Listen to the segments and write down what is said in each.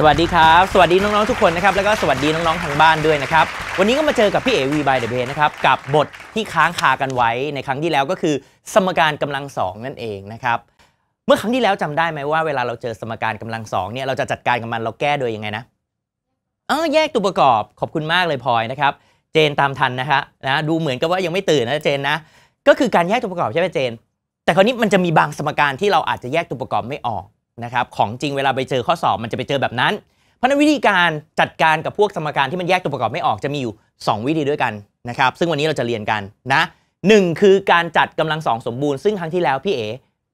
สวัสดีครับสวัสดีน้องๆทุกคนนะครับแล้วก็สวัสดีน้องๆทางบ้านด้วยนะครับวันนี้ก็มาเจอกับพี่เอวีบายเดเบนะครับกับบทที่ค้างคากันไว้ในครั้งที่แล้วก็คือ สมการกำลังสองนั่นเองนะครับเมื่อครั้งที่แล้วจำได้ไหมว่าเวลาเราเจอสมการกำลังสองเนี่ยเราจะจัดการกับมันเราแก้โดยยังไงนะเออแยกตัวประกอบขอบคุณมากเลยพลอยนะครับเจนตามทันนะคะนะดูเหมือนกับว่ายังไม่ตื่นนะเจนนะก็คือการแยกตัวประกอบใช่ไหมเจน แต่คราวนี้มันจะมีบางสมการที่เราอาจจะแยกตัวประกอบไม่ออกนะครับของจริงเวลาไปเจอข้อสอบมันจะไปเจอแบบนั้น เพราะนั้นวิธีการจัดการกับพวกสมการที่มันแยกตัวประกอบไม่ออกจะมีอยู่ 2 วิธีด้วยกันนะครับซึ่งวันนี้เราจะเรียนกันนะหนคือการจัดกำลังสองสมบูรณ์ ซึ่งครั้งที่แล้วพี่เอ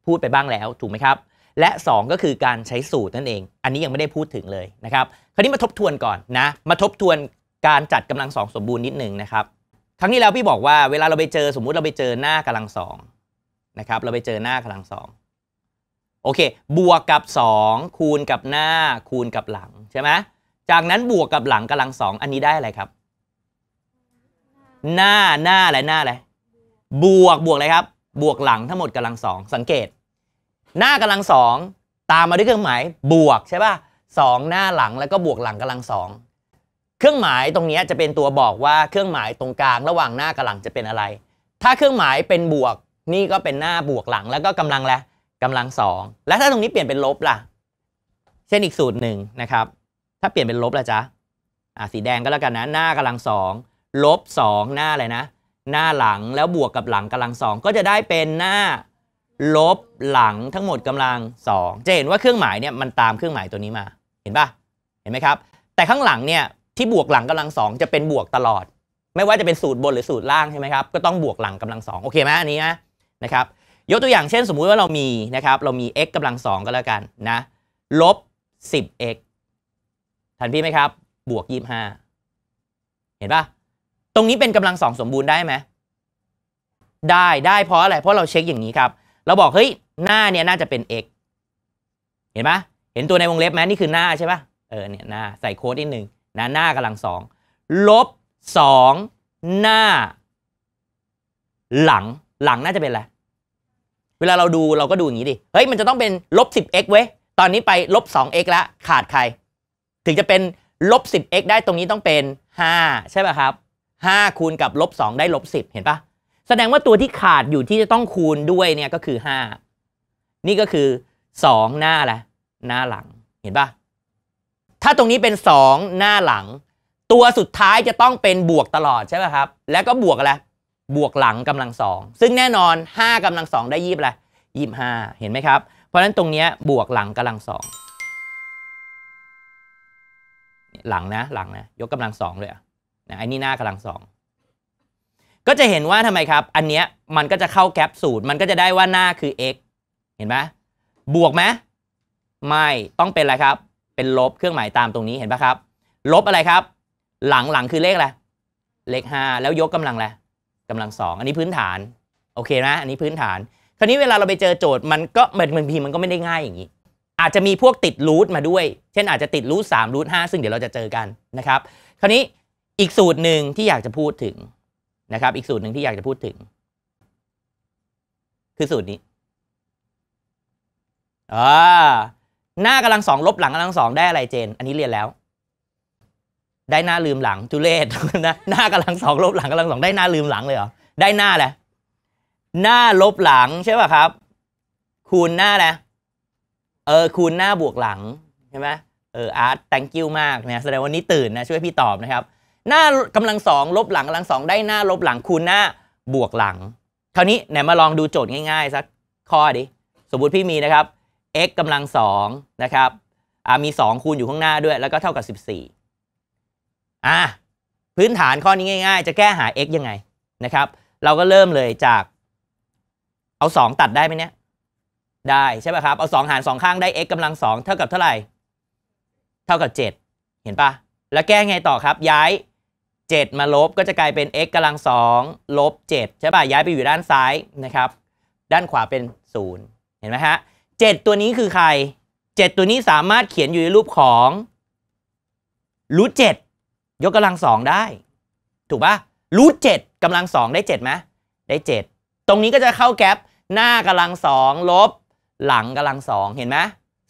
พูดไปบ้างแล้วถูกไหมครับ และ 2 ก็คือการใช้สูตรนั่นเอง อันนี้ยังไม่ได้พูดถึงเลยนะครับคราวนี้มาทบทวนก่อนนะมาทบทวนการจัดกำลังสองสมบูรณ์นิดนึงนะครับครั้งที่แล้วพี่บอกว่าเวลาเราไปเจอสมมุติเราไปเจอหน้ากำลังสองนะครับเราไปเจอหน้ากำลังสองโอเค บวกกับ 2 คูณกับหน้า คูณกับหลัง ใช่ไหมจากนั้นบวกกับหลังกำลังสอง อันนี้ได้อะไรครับ หน้าหน้าอะไรหน้าอะไร บวกบวกอะไรครับ บวกหลังทั้งหมดกำลังสอง สังเกต หน้ากำลังสอง ตามมาด้วยเครื่องหมายบวกใช่ป่ะสองหน้าหลังแล้วก็บวกหลังกำลังสอง เครื่องหมายตรงนี้จะเป็นตัวบอกว่าเครื่องหมายตรงกลางระหว่างหน้ากับหลังจะเป็นอะไร ถ้าเครื่องหมายเป็นบวก นี่ก็เป็นหน้าบวกหลังแล้วก็กำลังแล้วกำลังสอง แล้วถ้าตรงนี้เปลี่ยนเป็นลบล่ะ เช่นอีกสูตรหนึ่งนะครับ ถ้าเปลี่ยนเป็นลบล่ะจ๊ะอ่าสีแดงก็แล้วกันนะ หน้ากำลังสองลบสองหน้าอะไรนะ หน้าหลังแล้วบวกกับหลังกำลังสองก็จะได้เป็นหน้าลบหลังทั้งหมดกำลังสองจะเห็นว่าเครื่องหมายเนี่ยมันตามเครื่องหมายตัวนี้มา เห็นปะเห็นไหมครับ แต่ข้างหลังเนี่ยที่บวกหลังกำลังสองจะเป็นบวกตลอด ไม่ว่าจะเป็นสูตรบนหรือสูตรล่างใช่ไหมครับก็ต้องบวกหลังกำลังสองโอเคไหมอันนี้นะนะครับยกตัวอย่างเช่นสมมุติว่าเรามีนะครับ เรามี x กำลังสองก็แล้วกันนะลบ 10x ทันพี่ไหมครับบวก25 เห็นปะตรงนี้เป็นกำลังสองสมบูรณ์ได้ไหมได้ได้เพราะอะไรเพราะเราเช็คอย่างนี้ครับ เราบอก เฮ้ย หน้าเนี่ยน่าจะเป็น x เห็นปะเห็นตัวในวงเล็บไหมนี่คือหน้าใช่ปะเออเนี่ยหน้า ใส่โค้ดนิดนึงนะหน้ากำลังสองลบสองหน้า หลังหลังน่าจะเป็นอะไรวลาเราดูเราก็ดูอย่างนี้ดิ เฮ้ยมันจะต้องเป็น ลบสิบเว้ย ตอนนี้ไปลบสซ์ละขาดใคร ถึงจะเป็นลบกซ์ได้ตรงนี้ต้องเป็น 5 ใช่ป่ะครับ 5 คูณกับ ลบงได้ลบิบเห็นปะ แสดงว่าตัวที่ขาดอยู่ที่จะต้องคูณด้วยเนี่ยก็คือ 5 นี่ก็คือ 2 หน้าแหละหน้าหลังเห็นปะ ถ้าตรงนี้เป็น 2 หน้าหลัง ตัวสุดท้ายจะต้องเป็นบวกตลอดใช่ป่ะครับ แล้วก็บวกอะไรบวกหลังกำลังสอง ซึ่งแน่นอน 5 กำลังสองได้ยี่บอะไรยี่ห้าเห็นไหมครับ เพราะฉะนั้นตรงนี้บวกหลังกำลังสองหลังนะ หลังนะยกกำลังสองเลยอะนะไอ้นี่หน้ากำลังสอง ก็จะเห็นว่าทำไมครับ อันเนี้ย มันก็จะเข้าแกลบสูตร มันก็จะได้ว่าหน้าคือ x เห็นไหมบวกไหมไม่ต้องเป็นอะไรครับ เป็นลบเครื่องหมายตามตรงนี้เห็นปะครับลบอะไรครับ หลังหลังคือเลขอะไรเลขห้าแล้วยกกำลังอะไรกำลังสอง อันนี้พื้นฐานโอเคนะอันนี้พื้นฐาน คราวนี้เวลาเราไปเจอโจทย์มันก็เหมือนบางทีมันก็ไม่ได้ง่ายอย่างนี้อาจจะมีพวกติดรูทมาด้วยเช่นอาจจะติดรูทสามรูทห้าซึ่งเดี๋ยวเราจะเจอกันนะครับ คราวนี้อีกสูตรหนึ่งที่อยากจะพูดถึงนะครับ อีกสูตรหนึ่งที่อยากจะพูดถึง คือสูตรนี้อ่าหน้ากำลังสอง ลบหลังกำลังสองได้อะไรเจน อันนี้เรียนแล้วได้หน้าลืมหลังทุเลศนะหน้ากำลังสองลบหลังกำลังสองได้หน้าลืมหลังเลยเหรอ ได้หน้าแหละหน้าลบหลังใช่ป่ะครับ คูณหน้าแหละเออคูณหน้าบวกหลังใช่ไหมเอออาร์ตแตงกิ้วมากเนี่ยแสดงวันนี้ตื่นนะช่วยพี่ตอบนะครับหน้ากำลังสองลบหลังกำลังสองได้หน้า ลบหลัง คูณหน้าบวกหลังคราวนี้ไหนมาลองดูโจทย์ง่ายๆสักข้อดิสมมติพี่มีนะครับ x กำลังสองนะครับมีสองคูณอยู่ข้างหน้าด้วย แล้วก็เท่ากับสสิบี่อ่ะพื้นฐานข้อนี้ง่ายๆ จะแก้หา x ยังไงนะครับ เราก็เริ่มเลยจากเอา 2 ตัดได้ไหมเนี่ยได้ใช่ไหมครับ เอา2หาร 2 ข้างได้ x กำลัง2เท่ากับเท่าไหร่เท่ากับ 7 เห็นปะแล้วแก้ไงต่อครับ ย้าย 7 มาลบก็จะกลายเป็น x กำลัง2ลบ7ใช่ปะย้ายไปอยู่ด้านซ้ายนะครับด้านขวาเป็น0เห็นไหมฮะ7ตัวนี้คือใคร 7 ตัวนี้สามารถเขียนอยู่ในรูปของรูทเจ็ดยกกำลังสองได้ ถูกปะรูทเจ็ดกำลังสองได้เจ็ดไหมได้เจ็ดตรงนี้ก็จะเข้าแกลบหน้ากำลังสองลบ หลังกำลังสองเห็นไหม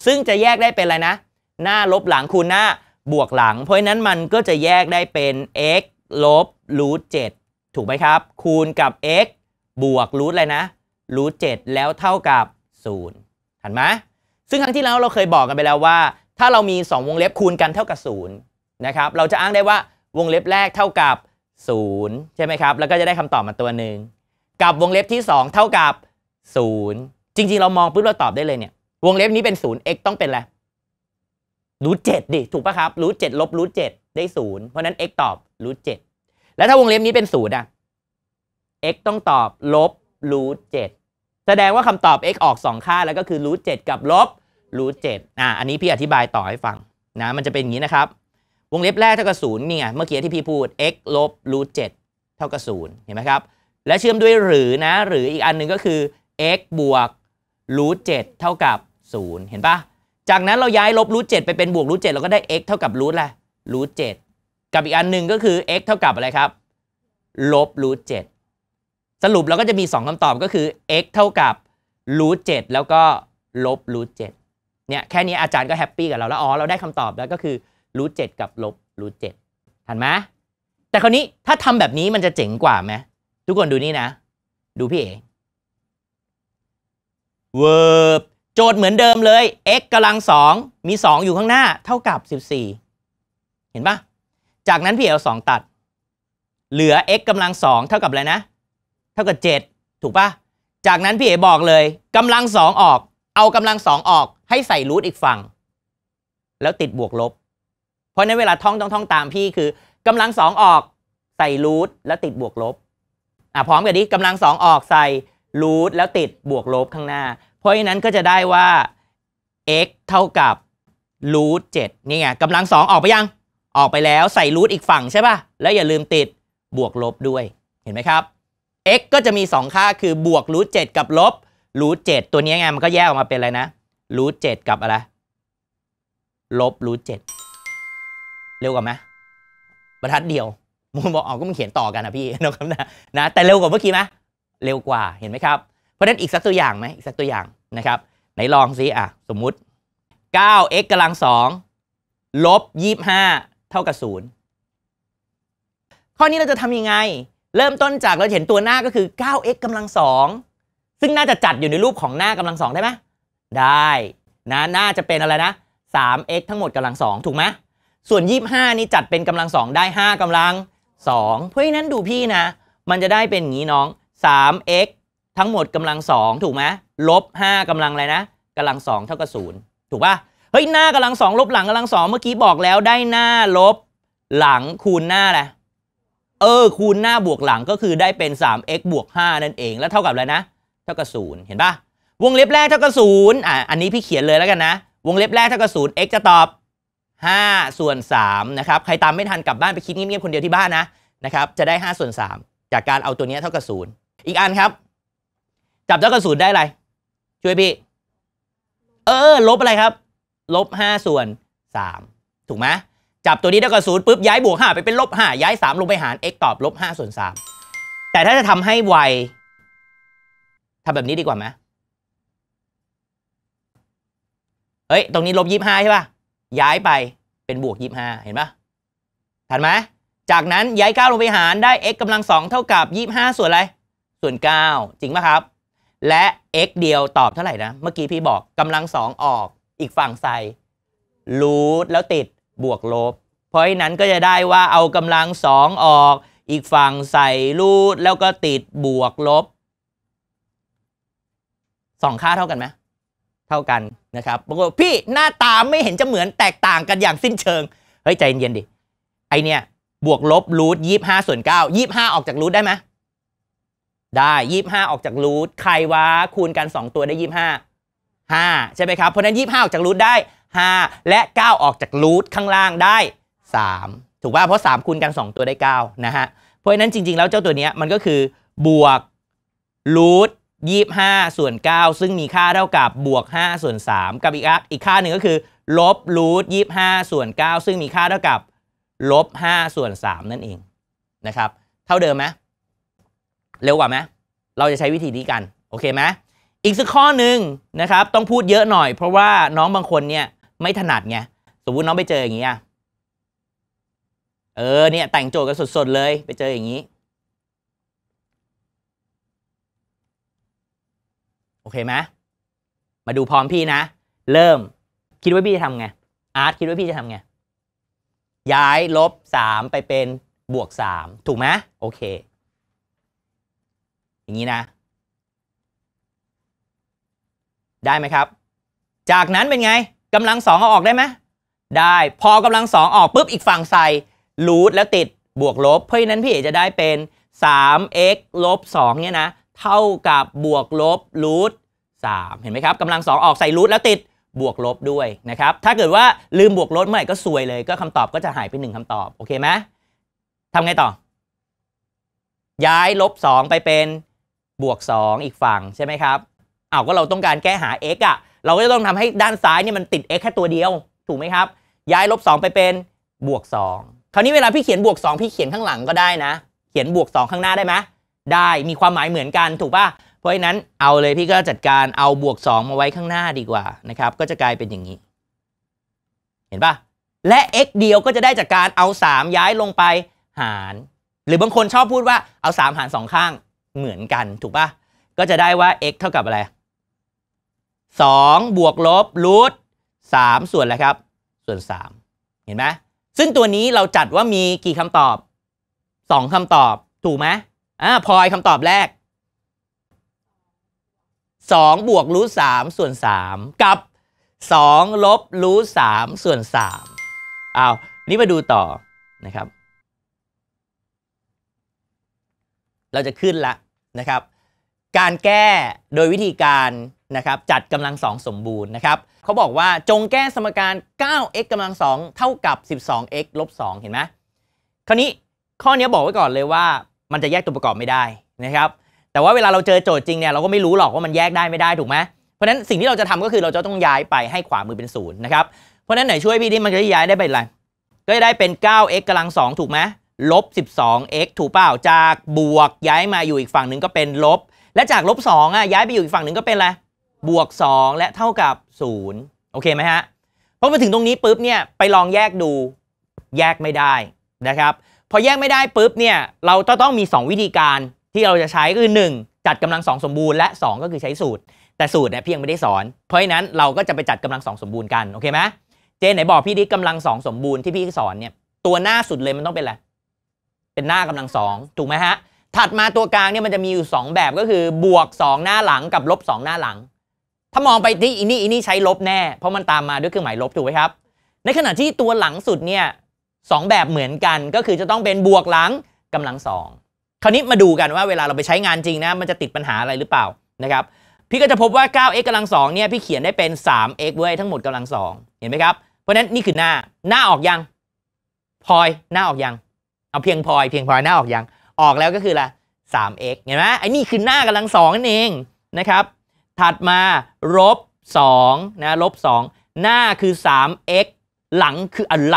ซึ่งจะแยกได้เป็นอะไรนะ หน้าลบหลังคูณหน้า บวกหลัง เพราะฉะนั้นมันก็จะแยกได้เป็น x ลบรูทเจ็ดถูกไหมครับ คูณกับ x บวกรูทอะไรนะรูทเจ็ดแล้วเท่ากับ0ห็นไหมซึ่งครั้งที่แล้วเราเคยบอกกันไปแล้วว่า ถ้าเรามี 2 วงเล็บคูณกันเท่ากับ0นะครับเราจะอ้างได้ว่าวงเล็บแรกเท่ากับ0ใช่ไหมครับ แล้วก็จะได้คำตอบมาตัวหนึ่งกับวงเล็บที่ 2 เท่ากับ0จริง ๆ เรามองปุ๊บเราตอบได้เลยเนี่ยวงเล็บนี้เป็น 0x ต้องเป็นอะไรรูทเจ็ดดิถูกปะครับรูทเจ็ดลบรูทเจ็ดได้ศูนย์เพราะนั้น x ตอบรูทเจ็ดแล้วถ้าวงเล็บนี้เป็นศูนย์อ่ะ x ต้องตอบลบรูทเจ็ดแสดงว่าคำตอบ x ออกสองค่าแล้วก็คือรูทเจ็ดกับลบรูทเจ็ดอ่าอันนี้พี่อธิบายต่อให้ฟังนะมันจะเป็นอย่างนี้นะครับวงเล็บแรกเท่ากับศูนย์นี่ไงเมื่อกี้ที่พี่พูด x ลบรูทเเท่ากับศูนย์เห็นไหมครับ และเชื่อมด้วยหรือนะ หรืออีกอันหนึ่งก็คือ x บวกรูทเเท่ากับศูนย์เห็นปะจากนั้นเราย้ายลบรูทเไปเป็นบวกรูทเเราก็ได้ x เท่ากับรูทอะไรรูทเกับอีกอันหนึ่งก็คือ x เท่ากับอะไรครับลบรูทเสรุปเราก็จะมี 2 คำตอบก็คือ x เท่ากับรูทเแล้วก็ลบรูทเเนี่ยแค่นี้อาจารย์ก็แฮปปี้กับเราแล้วอ๋อเราได้คำตอบแล้วก็คือรูทเจ็ดกับลบรูทเจ็ดทันไหม แต่คราวนี้ถ้าทำแบบนี้มันจะเจ๋งกว่าไหม ทุกคนดูนี่นะ ดูพี่เอ๋เวิร์บโจทย์เหมือนเดิมเลย x กำลังสองมี 2 อยู่ข้างหน้า เท่ากับ 14 เห็นปะจากนั้นพี่เอ๋สองตัด เหลือ x กำลังสองเท่ากับอะไรนะ เท่ากับ 7 ถูกปะจากนั้นพี่เอ๋บอกเลย กำลังสองออก เอากำลังสองออกให้ใส่รูทอีกฝั่งแล้วติดบวกลบเพราะในเวลาท่องต้องท่องตามพี่คือกำลังสองออกใส่รูทแล้วติดบวกลบอ่ะพร้อมกันดิกำลังสองออกใส่รูทแล้วติดบวกลบข้างหน้า เพราะฉะนั้นก็จะได้ว่า x เท่ากับรูทเจ็ดนี่ไงกำลังสองออกไปยังออกไปแล้วใส่รูทอีกฝั่งใช่ป่ะแล้วอย่าลืมติดบวกลบด้วยเห็นไหมครับ x ก็จะมี 2 ค่าคือบวกรูทเกับลบรูทเตัวนี้ไงมันก็แยกออกมาเป็นอะไรนะรูทเกับอะไรลบรูทเเร็วกว่าไหมบรรทัดเดียวมูลบอกอ๋อก็มันเขียนต่อกันนะพี่นะครับนะนะแต่เร็วกว่าเมื่อกี้ไหมเร็วกว่า เห็นไหมครับ เพราะฉะนั้นอีกสักตัวอย่างไหมอีกสักตัวอย่างนะครับไหนลองซิ อ่ะสมมุติ 9x กำลัง2ลบ25เท่ากับ0ข้อนี้เราจะทำยังไง เริ่มต้นจากเราเห็นตัวหน้าก็คือ 9x กำลัง2ซึ่งน่าจะจัดอยู่ในรูปของหน้ากำลัง2ได้ไหมได้นะหน้าจะเป็นอะไรนะ 3x ทั้งหมดกำลัง2ถูกไหมส่วน 25 นี่จัดเป็นกำลัง 2 ได้ 5 กำลัง 2 เพราะฉะนั้นดูพี่นะ มันจะได้เป็นงี้น้อง 3x ทั้งหมดกำลัง 2 ถูกไหมลบ5กำลังอะไรนะ กำลัง2เท่ากับ0ถูกปะเฮ้ยหน้ากำลัง2ลบหลังกำลัง 2 เมื่อกี้บอกแล้วได้หน้าลบ หลังคูณหน้าแหละเออคูณหน้าบวกหลังก็คือได้เป็น 3x บวก5นั่นเอง แล้วเท่ากับอะไรนะเท่ากับ0เห็นปะวงเล็บแรกเท่ากับ0อ่ะอันนี้พี่เขียนเลยแล้วกันนะ วงเล็บแรกเท่ากับ0 x จะตอบ5ส่วน3นะครับ ใครตามไม่ทันกลับบ้านไปคิดเงียบๆคนเดียวที่บ้านนะนะครับ จะได้5ส่วน3จากการเอาตัวนี้เท่ากับศูนย์อีกอันครับ จับเท่ากับศูนย์ได้อะไร ช่วยพี่ เออ ลบอะไรครับลบ5ส่วน3ถูกไหมจับตัวนี้เท่ากับศูนย์ปุ๊บ ย้ายบวก5ไปเป็นลบ5ย้าย 3 ลงไปหาร x ตอบลบ5ส่วน3แต่ถ้าจะทำให้ไวทำแบบนี้ดีกว่าไหมเฮ้ยตรงนี้ลบ25ใช่ป่ะย้ายไปเป็นบวกยีห้าเห็นปะถัดไหมจากนั้นย้าย 9 ลงไปหารได้ x กำลังสองเท่ากับ 25 ส่วนอะไร ส่วน 9 จริงปะครับ และ x เดียวตอบเท่าไหร่นะเมื่อกี้พี่บอกกำลังสองออก อีกฝั่งใส่รูทแล้วติดบวกลบ เพราะฉะนั้นก็จะได้ว่าเอากำลังสองออก อีกฝั่งใส่รูทแล้วก็ติดบวกลบสองค่าเท่ากันไหมเท่ากันนะครับบางคนพี่หน้าตาไม่เห็นจะเหมือนแตกต่างกันอย่างสิ้นเชิงเฮ้ย ใจเย็นดิไอเนี่ยบวกลบรูทยี่ห้าส่วนเก้ายี่ห้าออกจากรูทได้ไหมได้ยี่ห้าออกจากรูทใครวะคูณกันสองตัวได้ยี่ห้าห้าใช่ไหมครับ เพราะนั้นยี่ห้าออกจากรูทได้ห้าและเก้าออกจากรูทข้างล่างได้สามถูกป่ะเพราะสามคูณกันสองตัวได้เก้านะฮะเพราะะนั้นจริงๆแล้วเจ้าตัวเนี้ยมันก็คือบวกรูท25ส่วน9ซึ่งมีค่าเท่ากับบวก5ส่วน3กับอีกอีกค่าหนึ่งก็คือ ลบรูท25ส่วน9ซึ่งมีค่าเท่ากับลบ5ส่วน3นั่นเองนะครับ เท่าเดิมไหมเร็วกว่าไหมเราจะใช้วิธีนี้กัน โอเคไหมอีกสักข้อหนึ่งนะครับต้องพูดเยอะหน่อยเพราะว่าน้องบางคนเนี่ยไม่ถนัดไงสมมติน้องไปเจออย่างนี้ยเออเนี่ยแต่งโจทย์กันสดๆเลยไปเจออย่างนี้โอเคไหม มาดูพร้อมพี่นะ เริ่มคิดว่าพี่จะทำไง อาร์ตคิดว่าพี่จะทำไง ย้ายลบสามไปเป็นบวกสามถูกไหม โอเค อย่างนี้นะ ได้ไหมครับ จากนั้นเป็นไงกำลังสองเอาออกได้ไหม ได้พอกำลังสองออกปุ๊บอีกฝั่งใส่รูทแล้วติดบวกลบเพราะฉะนั้นพี่เอจะได้เป็น 3x ลบ2เนี่ยนะเท่ากับบวกลบรูทสามเห็นไหมครับกำลังสองออกใส่รูทแล้วติดบวกลบด้วยนะครับ ถ้าเกิดว่าลืมบวกลบเมื่อไหร่ก็ซวยเลย ก็คำตอบก็จะหายไปหนึ่งคำตอบ โอเคไหมทำไงต่อ ย้ายลบสองไปเป็นบวกสองอีกฝั่ง ใช่ไหมครับเอาก็เราต้องการแก้หา x อ่ะ เราก็จะต้องทำให้ด้านซ้ายเนี่ยมันติด x แค่ตัวเดียว ถูกไหมครับย้ายลบสองไปเป็นบวกสองคราวนี้เวลาพี่เขียนบวกสองพี่เขียนข้างหลังก็ได้นะเขียนบวกสองข้างหน้าได้ไหมได้มีความหมายเหมือนกันถูกป่ะ เพราะฉะนั้นเอาเลยพี่ก็จัดการเอาบวก 2 มาไว้ข้างหน้าดีกว่านะครับ ก็จะกลายเป็นอย่างนี้ เห็นป่ะ และ x เดียวก็จะได้จากการเอา 3 ย้ายลงไปหาร หรือบางคนชอบพูดว่าเอา 3 หาร 2 ข้างเหมือนกัน ถูกป่ะ ก็จะได้ว่า x เท่ากับอะไร2บวกลบรูท3ส่วนอะไรครับ ส่วน 3 เห็นไหมซึ่งตัวนี้เราจัดว่ามีกี่คำตอบ 2คำตอบถูกไหมอ่าพลอยคำตอบแรก 2 บวกรูทสามส่วน 3 กับ 2 ลบรูทสามส่วน3อ้าวนี่มาดูต่อนะครับ เราจะขึ้นละนะครับ การแก้โดยวิธีการนะครับ จัดกำลังสองสมบูรณ์นะครับเขาบอกว่าจงแก้สมการ 9x กำลังสองเท่ากับ 12x ลบ 2 เห็นไหมคราวนี้ข้อนี้บอกไว้ก่อนเลยว่ามันจะแยกตัวประกอบไม่ได้นะครับแต่ว่าเวลาเราเจอโจทย์จริงเนี่ยเราก็ไม่รู้หรอกว่ามันแยกได้ไม่ได้ถูกไหมเพราะฉะนั้นสิ่งที่เราจะทำก็คือเราจะต้องย้ายไปให้ขวามือเป็นศูนย์นะครับเพราะฉะนั้นไหนช่วยพี่ที่มันจะย้ายได้เป็นอะไรก็ได้เป็น 9x กำลัง2ถูกไหมลบ 12x ถูกเปล่าจากบวกย้ายมาอยู่อีกฝั่งหนึ่งก็เป็นลบ และจากลบ2อ่ะย้ายไปอยู่อีกฝั่งหนึ่งก็เป็นอะไรบวก2และเท่ากับ0โอเคไหมฮะพอมาถึงตรงนี้ปุ๊บเนี่ยไปลองแยกดูแยกไม่ได้นะครับพอแยกไม่ได้ปุ๊บเนี่ย เราจะต้องมี 2 วิธีการที่เราจะใช้คือ1จัดกำลัง 2 สมบูรณ์และ 2 ก็คือใช้สูตร แต่สูตรเนี่ยพี่ยังไม่ได้สอน เพราะฉะนั้นเราก็จะไปจัดกำลัง 2 สมบูรณ์กันโอเคไหมเจนไหนบอกพี่ดิกำลัง 2 สมบูรณ์ที่พี่สอนเนี่ย ตัวหน้าสุดเลยมันต้องเป็นอะไรเป็นหน้ากำลัง 2 ถูกไหมฮะถัดมาตัวกลางเนี่ยมันจะมีอยู่ 2 แบบก็คือบวก2หน้าหลังกับลบ2 หน้าหลัง ถ้ามองไปที่อินี่อินี่ใช้ลบแน่เพราะมันตามมาด้วยเครื่องหมายลบถูกไหมครับ ในขณะที่ตัวหลังสุดเนี่ย2 แบบเหมือนกันก็คือจะต้องเป็นบวกหลังกำลังสองคราวนี้มาดูกันว่าเวลาเราไปใช้งานจริงนะมันจะติดปัญหาอะไรหรือเปล่านะครับพี่ก็จะพบว่า 9x กำลังสองเนี่ยพี่เขียนได้เป็น 3x เว้ยทั้งหมดกำลังสองเห็นไหมครับเพราะนั้นนี่คือหน้าหน้าออกยังพลอยหน้าออกยังเอาเพียงพลอยเพียงพลอยหน้าออกยังออกแล้วก็คือละ 3x เห็นไหมไอ้นี่คือหน้ากำลังสองนั่นเองนะครับถัดมาลบ2นะลบ2หน้าคือ 3x หลังคืออะไร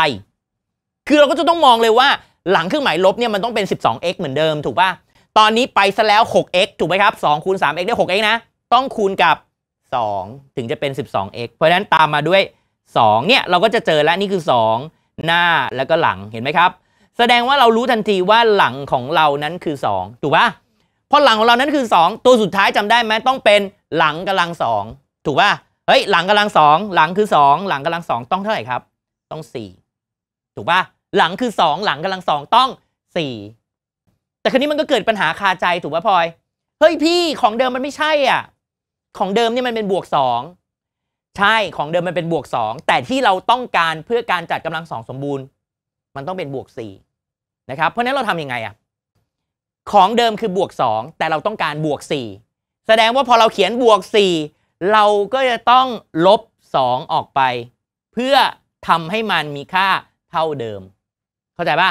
คือเราก็จะต้องมองเลยว่า หลังเครื่องหมายลบเนี่ยมันต้องเป็น 12x เหมือนเดิม ถูกป่ะ ตอนนี้ไปซะแล้ว 6x ถูกไหมครับ 2 คูณ 3x ได้ 6x นะ ต้องคูณกับ 2 ถึงจะเป็น 12x เพราะฉะนั้นตามมาด้วย 2 เนี่ยเราก็จะเจอแล้วนี่คือ 2 หน้าแล้วก็หลังเห็นไหมครับ แสดงว่าเรารู้ทันทีว่าหลังของเรานั้นคือ 2 ถูกป่ะ เพราะหลังของเรานั้นคือ 2 ตัวสุดท้ายจำได้ไหมต้องเป็นหลังกำลัง 2 ถูกป่ะ เฮ้ยหลังกำลัง 2 หลังคือ 2 หลังกำลัง 2 ต้องเท่าไหร่ครับ ต้อง 4 ถูกป่ะหลังคือ 2 หลังกำลังสองต้อง 4 แต่คราวนี้มันก็เกิดปัญหาคาใจถูกป่ะพลอยเฮ้ยพี่ของเดิมมันไม่ใช่อ่ะของเดิมนี่มันเป็นบวก2ใช่ของเดิมมันเป็นบวก2แต่ที่เราต้องการเพื่อการจัดกำลังสองสมบูรณ์ มันต้องเป็นบวก4นะครับ เพราะนั้นเราทํำยังไงอ่ะของเดิมคือบวก2แต่เราต้องการบวก4แสดงว่าพอเราเขียนบวก4เราก็จะต้องลบ2ออกไปเพื่อทำให้มันมีค่าเท่าเดิมเข้าใจป่ะ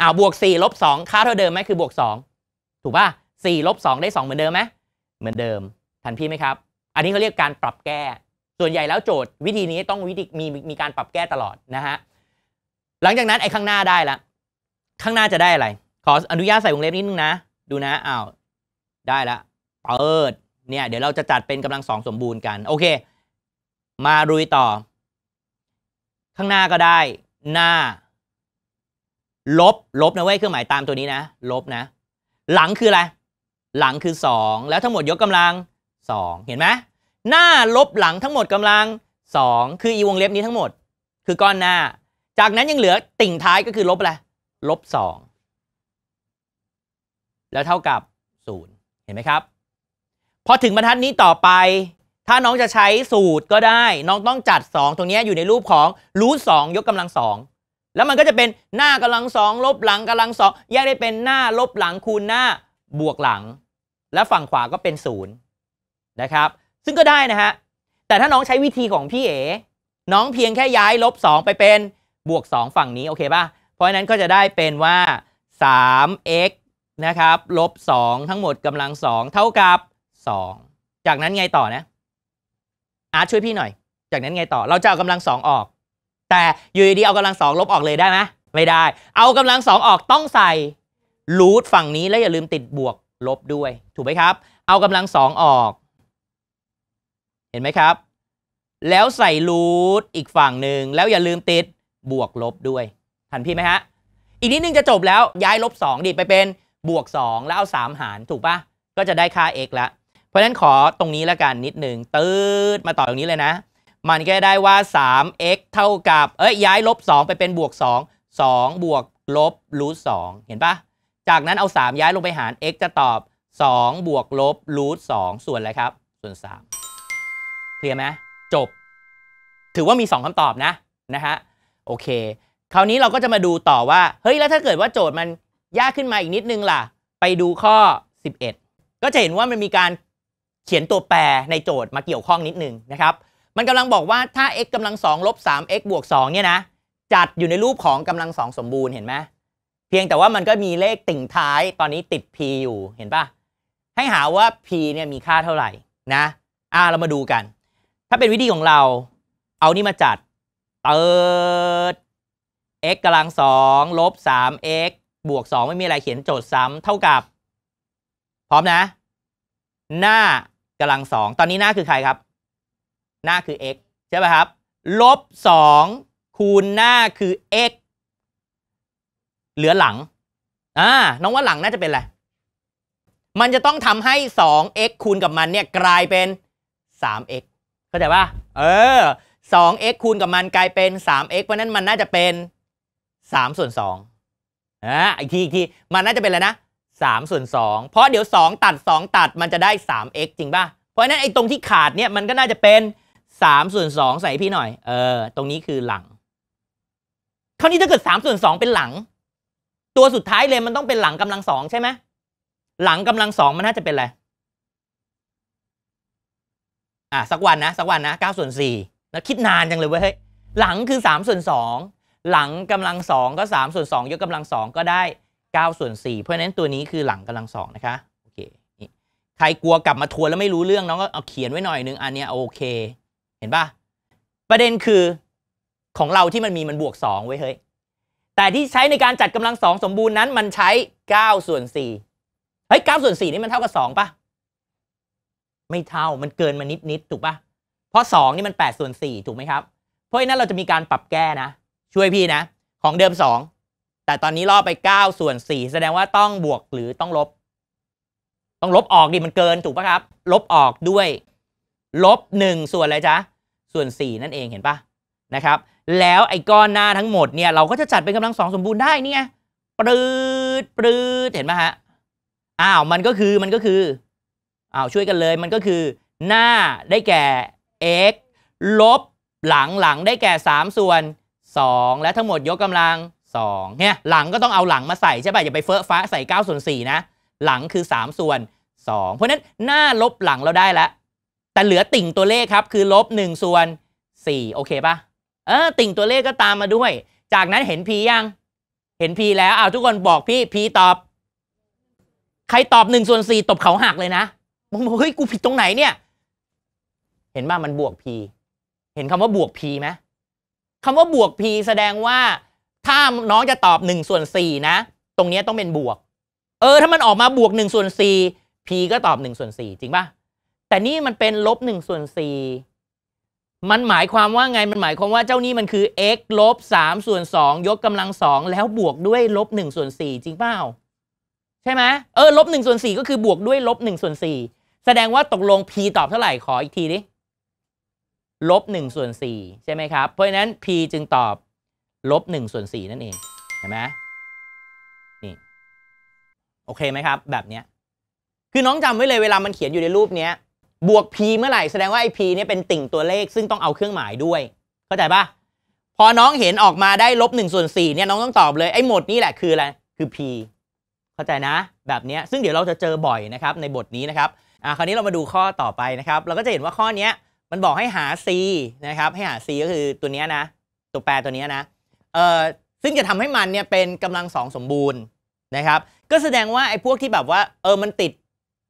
อ้าวบวก4ลบงค่าเท่าเดิมไหม คือบวก 2 ถูกป่ะ4ลบงได้ 2 เหมือนเดิมไหม เหมือนเดิม ทันพี่ไหมครับ อันนี้เขาเรียกการปรับแก้ ส่วนใหญ่แล้วโจทย์ วิธีนี้ต้องวิธีมีมีการปรับแก้ตลอดนะฮะ หลังจากนั้นไอ้ข้างหน้าได้ละ ข้างหน้าจะได้อะไร ขออนุญาตใส่วงเล็บนิดนึงนะ ดูนะ อ้าว ได้ละ เปิด เนี่ย เดี๋ยวเราจะจัดเป็นกำลังสองสมบูรณ์กัน โอเค มารุยต่อ ข้างหน้าก็ได้ หน้าลบลบนะเว้ยเครื่องหมายตามตัวนี้นะ ลบนะ หลังคืออะไรหลังคือ 2 แล้วทั้งหมด ยกกำลัง 2 เห็นไหมหน้าลบหลังทั้งหมดกำลัง 2 คืออีวงเล็บนี้ทั้งหมด คือก้อนหน้า จากนั้นยังเหลือติ่งท้ายก็คือลบอะไรลบ2แล้วเท่ากับ0เห็นไหมครับพอถึงบรรทัดนี้ต่อไป ถ้าน้องจะใช้สูตรก็ได้ น้องต้องจัด2ตรงนี้อยู่ในรูปของรูทสองยกกำลังสองแล้วมันก็จะเป็นหน้ากำลังสองลบหลังกำลังสองแยกได้เป็นหน้า ลบหลังคูณหน้า บวกหลัง และฝั่งขวาก็เป็นศูนย์นะครับ ซึ่งก็ได้นะฮะแต่ถ้าน้องใช้วิธีของพี่เอ๋น้องเพียงแค่ย้ายลบ2ไปเป็นบวก2ฝั่งนี้โอเคป่ะเพราะฉะนั้นก็จะได้เป็นว่า 3x นะครับลบ2ทั้งหมดกำลัง2เท่ากับ 2 จากนั้นไงต่อนะอาร์ตช่วยพี่หน่อย จากนั้นไงต่อเราจะเอากำลัง2ออกแต่อยู่ดีเอากำลังสองลบออกเลยได้ไหมไม่ได้ เอากำลังสองออกต้องใส่รูทฝั่งนี้แล้วอย่าลืมติดบวกลบด้วย ถูกไหมครับ เอากำลังสองออกเห็นไหมครับ แล้วใส่รูทอีกฝั่งหนึ่งแล้วอย่าลืมติดบวกลบด้วย ทันพี่ไหมฮะอีกนิดนึง จะจบแล้วย้ายลบ2ดิไปเป็นบวก2แล้วเอา3หารถูกปะก็จะได้ค่า x ละเพราะฉะนั้นขอตรงนี้ละกันนิดหนึ่งตืดมาต่อตรงนี้เลยนะมันก็ได้ว่า 3x เท่ากับ เอ้ย ย้ายลบ 2 ไปเป็นบวก 2 2 บวก ลบรูทสเห็นปะจากนั้นเอา 3 ย้ายลงไปหาร x จะตอบ 2 บวก ลบรูทสส่วนอะไรครับ ส่วน 3 เคลียร์ไหม จบ ถือว่ามี 2 คำตอบนะ นะฮะ โอเค คราวนี้เราก็จะมาดูต่อว่า เฮ้ย แล้วถ้าเกิดว่าโจทย์มันยากขึ้นมาอีกนิดนึงล่ะ ไปดูข้อ 11 ก็จะเห็นว่ามันมีการเขียนตัวแปรในโจทย์มาเกี่ยวข้องนิดนึงนะครับมันกำลังบอกว่าถ้า x กำลังสองลบสาม x บวกสองเนี่ยนะ จัดอยู่ในรูปของกำลังสองสมบูรณ์เห็นไหมเพียงแต่ว่ามันก็มีเลขติ่งท้ายตอนนี้ติด p อยู่ เห็นปะให้หาว่า p เนี่ยมีค่าเท่าไหร่นะ อ่าเรามาดูกัน ถ้าเป็นวิธีของเรา เอานี่มาจัดเติด x กำลังสองลบสาม x บวกสองไม่มีอะไรเขียนโจทย์ซ้ำเท่ากับ พร้อมนะ หน้า กำลังสองตอนนี้หน้าคือใครครับหน้าคือ x ใช่ไหมครับลบ2คูณหน้าคือ x เหลือหลังอ่าน้องว่าหลังน่าจะเป็นอะไร มันจะต้องทำให้ 2x คูณกับมันเนี่ยกลายเป็น 3x เข้าใจป่ะเออ 2x คูณกับมันกลายเป็น 3x เพราะนั้นมันน่าจะเป็น 3 ส่วน2อ่าอีกทีอีกทีมันน่าจะเป็นอะไรนะ3ส่วน2เพราะเดี๋ยว 2 ตัด 2 ตัดมันจะได้ 3x จริง ป่ะ เพราะะนั้นไอ้ตรงที่ขาดเนี่ยมันก็น่าจะเป็นสามส่วนสองใส่พี่หน่อยเออ ตรงนี้คือหลังคราวนี้ถ้าเกิดสามส่วนสองเป็นหลัง ตัวสุดท้ายเลยมันต้องเป็นหลังกำลังสองใช่ไหมหลังกำลังสองมันน่าจะเป็นอะไร อ่ะ สักวันนะสักวันนะเก้าส่วนสแล้ว คิดนานจังเลยเว้ยหลังคือสามส่วนสองหลังกำลังสองก็สามส่วนสองยกกำลังสองก็ได้9ส่วน4เพราะฉะนั้นตัวนี้คือหลังกำลังสองนะคะโอเคใครกลัวกลับมาทัวร์แล้วไม่รู้เรื่องน้องก็เอาเขียนไว้หน่อยนึงอันเนี้ยโอเคเห็นปะประเด็นคือของเราที่มันมีมันบวก 2 ไว้เฮ้ยแต่ที่ใช้ในการจัดกำลังสองสมบูรณ์นั้นมันใช้9ส่วน4เฮ้ย9ส่วน4นี่มันเท่ากับ 2ปะไม่เท่ามันเกินมานิดนิดถูกปะเพราะ 2 นี่มัน8ส่วน4ถูกไหมครับเพราะฉะนั้นเราจะมีการปรับแก้นะ ช่วยพี่นะ ของเดิม 2 แต่ตอนนี้ล่อไป9ส่วน4แสดงว่าต้องบวกหรือต้องลบ ต้องลบออกดิมันเกินถูกปะครับ ลบออกด้วยลบ1ส่วนอะไรจ๊ะส่วน 4 นั่นเองเห็นปะนะครับ แล้วไอ้ก้อนหน้าทั้งหมดเนี่ยเราก็จะจัดเป็นกำลังสองสมบูรณ์ได้นี่ไงปลื้ดปลื้ดเห็นไหมฮะอ้าวมันก็คือมันก็คืออ้าวช่วยกันเลยมันก็คือหน้าได้แก่ x ลบ หลังหลังได้แก่ 3 ส่วน 2 และทั้งหมดยกกำลัง2เนี่ยหลังก็ต้องเอาหลังมาใส่ใช่ป่ะอย่าไปเฟ้อฟ้าใส่9ส่วน4นะหลังคือ 3 ส่วน 2 เพราะนั้นหน้าลบหลังเราได้แล้วแต่เหลือติ่งตัวเลขครับ คือลบ1ส่วน4โอเคปะ่ะเออ ติ่งตัวเลขก็ตามมาด้วย จากนั้นเห็น p ยัง เห็น p แล้วเอาทุกคนบอกพี่ p ตอบ ใครตอบ1ส่วน4ตบเขาหักเลยนะมึงบอกเฮ้ยกูผิดตรงไหนเนี่ย เห็นป่ะมันบวก p เห็นคำว่าบวก p ไหมคำว่าบวก p แสดงว่า ถ้าน้องจะตอบ1ส่วน4นะตรงนี้ต้องเป็นบวก เออ ถ้ามันออกมาบวก1ส่วน4 p ก็ตอบ1ส่วน4จริงป่ะแต่นี่มันเป็นลบหนึ่งส่วนสี่มันหมายความว่าไง มันหมายความว่าเจ้านี่มันคือ x ลบสามส่วนสองยกกำลังสองแล้วบวกด้วยลบหนึ่งส่วนสี่จริงเปล่าใช่ไหมเออลบหนึ่งส่วนสี่ก็คือบวกด้วยลบหนึ่งส่วนสี่แสดงว่าตกลง p ตอบเท่าไหร่ขออีกทีดิลบหนึ่งส่วนสี่ใช่ไหมครับ เพราะฉะนั้น p จึงตอบลบหนึ่งส่วนสี่นั่นเองเห็นไหม นี่ โอเคไหมครับ แบบเนี้ยคือน้องจำไว้เลยเวลามันเขียนอยู่ในรูปเนี้ยบวก p เมื่อไหร่ แสดงว่าไอ้ p เนี่ยเป็นติ่งตัวเลข ซึ่งต้องเอาเครื่องหมายด้วย เข้าใจปะพอน้องเห็นออกมาได้ลบหนึ่งส่วนสี่เนี่ยน้องต้องตอบเลยไอ้หมดนี่แหละคืออะไรคือ p เข้าใจนะ แบบนี้ซึ่งเดี๋ยวเราจะเจอบ่อยนะครับในบทนี้นะครับอ่าคราวนี้เรามาดูข้อต่อไปนะครับ เราก็จะเห็นว่าข้อนี้มันบอกให้หา c นะครับ ให้หา c ก็คือตัวนี้นะ ตัวแปรตัวนี้นะเอ่อซึ่งจะทำให้มันเนี่ยเป็นกำลังสองสมบูรณ์นะครับ ก็แสดงว่า ไอ้พวกที่แบบว่าเออมันติด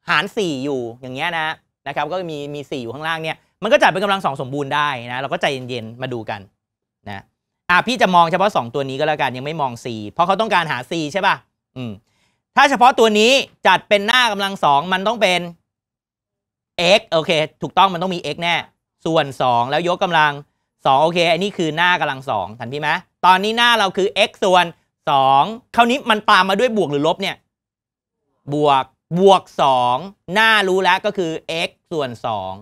หาร 4 อยู่อย่างเงี้ยนะนะครับก็มีมีสีอยู่ข้างล่างเนี่ยมันก็จัดเป็นกำลังสองสมบูรณ์ได้นะเราก็ใจเย็นๆมาดูกัน นะอ่ะพี่จะมองเฉพาะ2ตัวนี้ก็แล้วกันยังไม่มอง C เพราะเขาต้องการหา C ใช่ป่ะอืม ถ้าเฉพาะตัวนี้จัดเป็นหน้ากำลังสองมันต้องเป็น x โอเค ถูกต้องมันต้องมี x แน่ส่วน2แล้วยกกำลัง2โอเค อันนี้คือหน้ากำลังสองทันพี่ไหมตอนนี้หน้าเราคือ x ส่วน2คราวนี้มันตามมาด้วยบวกหรือลบเนี่ย บวกบวก2หน้ารู้แล้วก็คือ x ส่วน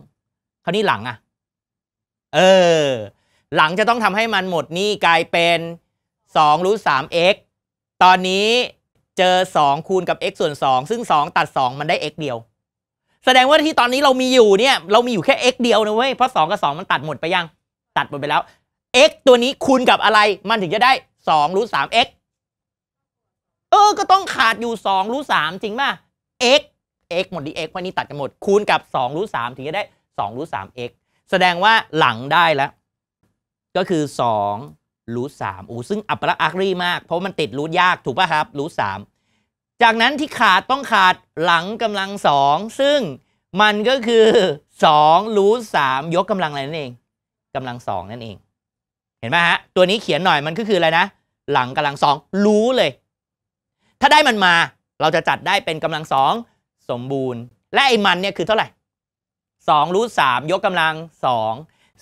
2คราวนี้หลังอะเออ หลังจะต้องทำให้มันหมดนี่กลายเป็น2รูท3 x ตอนนี้เจอ 2 คูณกับ x ส่วน 2 ซึ่ง 2 ตัด 2 มันได้ x เดียว แสดงว่าที่ตอนนี้เรามีอยู่เนี่ย เรามีอยู่แค่ x เดียวนะเว้ยเพราะ 2 กับ 2 มันตัดหมดไปยัง ตัดหมดไปแล้ว x ตัวนี้คูณกับอะไร มันถึงจะได้2รูท3 x เออ ก็ต้องขาดอยู่2รูท3จริงป่ะ x x หมด dx วันนี้ตัดกันหมดคูณกับ2รูท3ถึงจะได้2รูท3 x แสดงว่าหลังได้แล้ว ก็คือ2รูท3โอ้ซึ่งอัปรอักรีมากเพราะมันติดรูทยากถูกป่ะครับรูท3จากนั้นที่ขาดต้องขาดหลังกำลัง 2 ซึ่งมันก็คือ2รูท3ยกกำลังอะไรนั่นเองกำลัง 2 นั่นเอง เห็นไหมฮะ ตัวนี้เขียนหน่อยมันก็คืออะไรนะ หลังกำลัง 2 รู้เลย ถ้าได้มันมาเราจะจัดได้เป็นกำลังสองสมบูรณ์ และไอ้มันเนี่ยคือเท่าไหร่2รูทสามยกกำลังสอง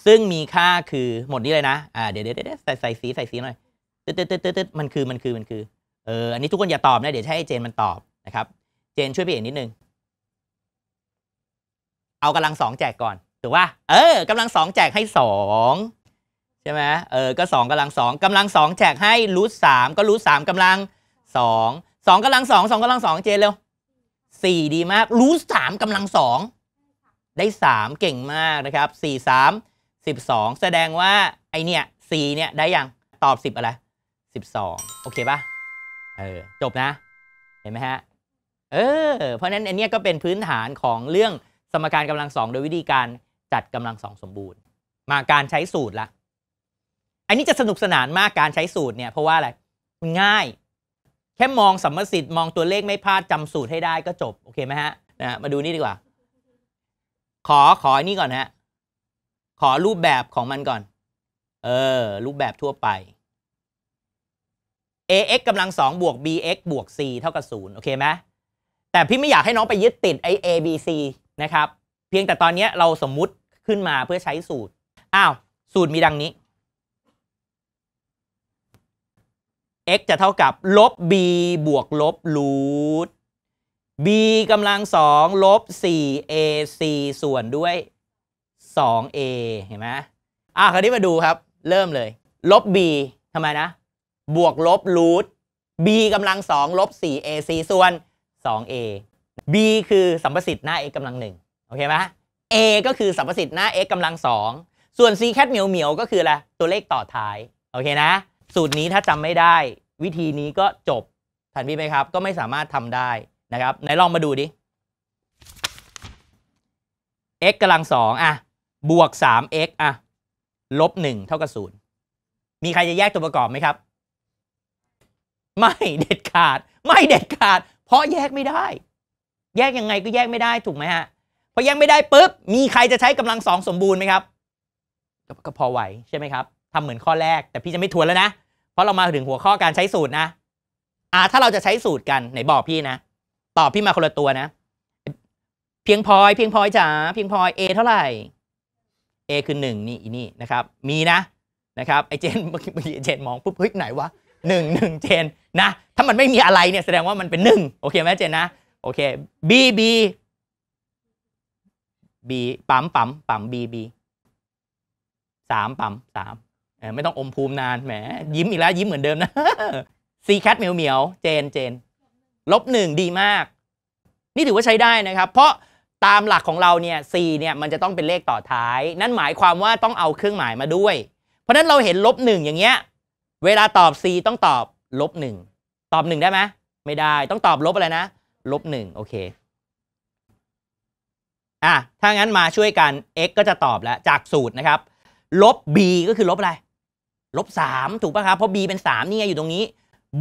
ซึ่งมีค่าคือหมดนี้เลยนะอ่าเดี๋ยวเดี๋ยวใส่ใส่สีใส่สีหน่อยตึ๊ดตึ๊ดตึ๊ดตึ๊ดมันคือ มันคือ มันคือเอออันนี้ทุกคนอย่าตอบนะ เดี๋ยวให้เจนมันตอบนะครับ เจนช่วยพี่เอกนิดนึง เอากำลังสองแจกก่อนถือว่าเออกำลังสองแจกให้สองใช่ไหมเออก็สองกำลังสองกำลังสองแจกให้รูทสามก็รูทสามกำลังสองสองกำลังสองสองกำลังสองเจนเร็วสี่ดีมาก รู้สามกำลังสองได้สามเก่งมากนะครับสี่สามสิบสองแสดงว่า ไอเนี่ยสี่เนี่ยได้ยังตอบสิบอะไรสิบสองโอเคปะ่ะเออจบนะ เห็นไหมฮะ เออ เพราะนั้นอันนี้ก็เป็นพื้นฐานของเรื่องสมการกำลังสองโดยวิธีการจัดกำลังสองสมบูรณ์ มาการใช้สูตรละอันนี้จะสนุกสนานมากการใช้สูตรเนี่ยเพราะว่าอะไรมันง่ายแค่มองสัมมสิทธิ์ มองตัวเลขไม่พลาดจำสูตรให้ได้ก็จบโอเคไหมฮะนะมาดูนี่ดีกว่า ขอขอนี่ก่อนฮะ ขอรูปแบบของมันก่อน เออ รูปแบบทั่วไป ax กำลังสองบวก bx บวก c เท่ากับศูนย์โอเคไหมแต่พี่ไม่อยากให้น้องไปยึดติดไอ้ a b c นะครับ เพียงแต่ตอนนี้เราสมมุติขึ้นมาเพื่อใช้สูตร อ้าว สูตรมีดังนี้ x จะเท่ากับลบ b บวกลบรูท b กำลังสองลบ 4ac ส่วนด้วย 2a เห็นไหมอ่ะ คราวนี้มาดูครับ เริ่มเลย ลบ b ทำไมนะ บวกลบรูท b กำลังสองลบ 4ac ส่วน 2a b คือสัมประสิทธิ์หน้า x กำลังหนึ่งโอเคไหม a ก็คือสัมประสิทธิ์หน้า x กำลังสอง ส่วน c แคทเหมียวเหมียวก็คืออะไร ตัวเลขต่อท้าย โอเคนะสูตรนี้ถ้าจำไม่ได้วิธีนี้ก็จบทันพี่ไหมครับก็ไม่สามารถทำได้นะครับไหนลองมาดูดิ x กำลังสองอะบวก 3x อะลบหนึ่งเท่ากับศูนย์มีใครจะแยกตัวประกอบไหมครับ ไม่เด็ดขาด ไม่เด็ดขาด เพราะแยกไม่ได้ แยกยังไงก็แยกไม่ได้ถูกไหมฮะพอแยกไม่ได้ปุ๊บมีใครจะใช้กำลังสองสมบูรณ์ไหมครับก็พอไหวใช่ไหมครับทำเหมือนข้อแรก แต่พี่จะไม่ทวนแล้วนะเพราะเรามาถึงหัวข้อการใช้สูตรนะ อ่า ถ้าเราจะใช้สูตรกัน ไหนบอกพี่นะ ตอบพี่มาคนละตัวนะ เพียงพอย เพียงพอยจ๋าเพียงพอย A เท่าไหร่ A คือหนึ่งนี่อีนี่นะครับ มีนะนะครับไอเจนเมื่อกี้เจนมองปุ๊บเฮ้ยไหนวะหนึ่งหนึ่งเจนนะ ถ้ามันไม่มีอะไรเนี่ยแสดงว่ามันเป็นหนึ่งโอเคไหมเจนนะโอเค B B B ปั๊มปั๊มปั๊ม B B สามปั๊มสามไม่ต้องอมภูมินานแหม ยิ้มอีกแล้วยิ้มเหมือนเดิมนะซีแคทเหมียวเหมียวเจนเจนลบหนึ่งดีมาก นี่ถือว่าใช้ได้นะครับ เพราะตามหลักของเราเนี่ยซีเนี่ยมันจะต้องเป็นเลขต่อท้าย นั่นหมายความว่าต้องเอาเครื่องหมายมาด้วย เพราะนั้นเราเห็นลบหนึ่งอย่างเงี้ยเวลาตอบ C ต้องตอบลบหนึ่งตอบหนึ่งได้ไหมไม่ได้ต้องตอบลบอะไรนะลบหนึ่งโอเคอ่ะถ้างั้นมาช่วยกัน x ก็จะตอบแล้วจากสูตรนะครับลบ b ก็คือลบอะไรลบสามถูกป่ะครับ เพราะ b เป็นสามนี่ไงอยู่ตรงนี้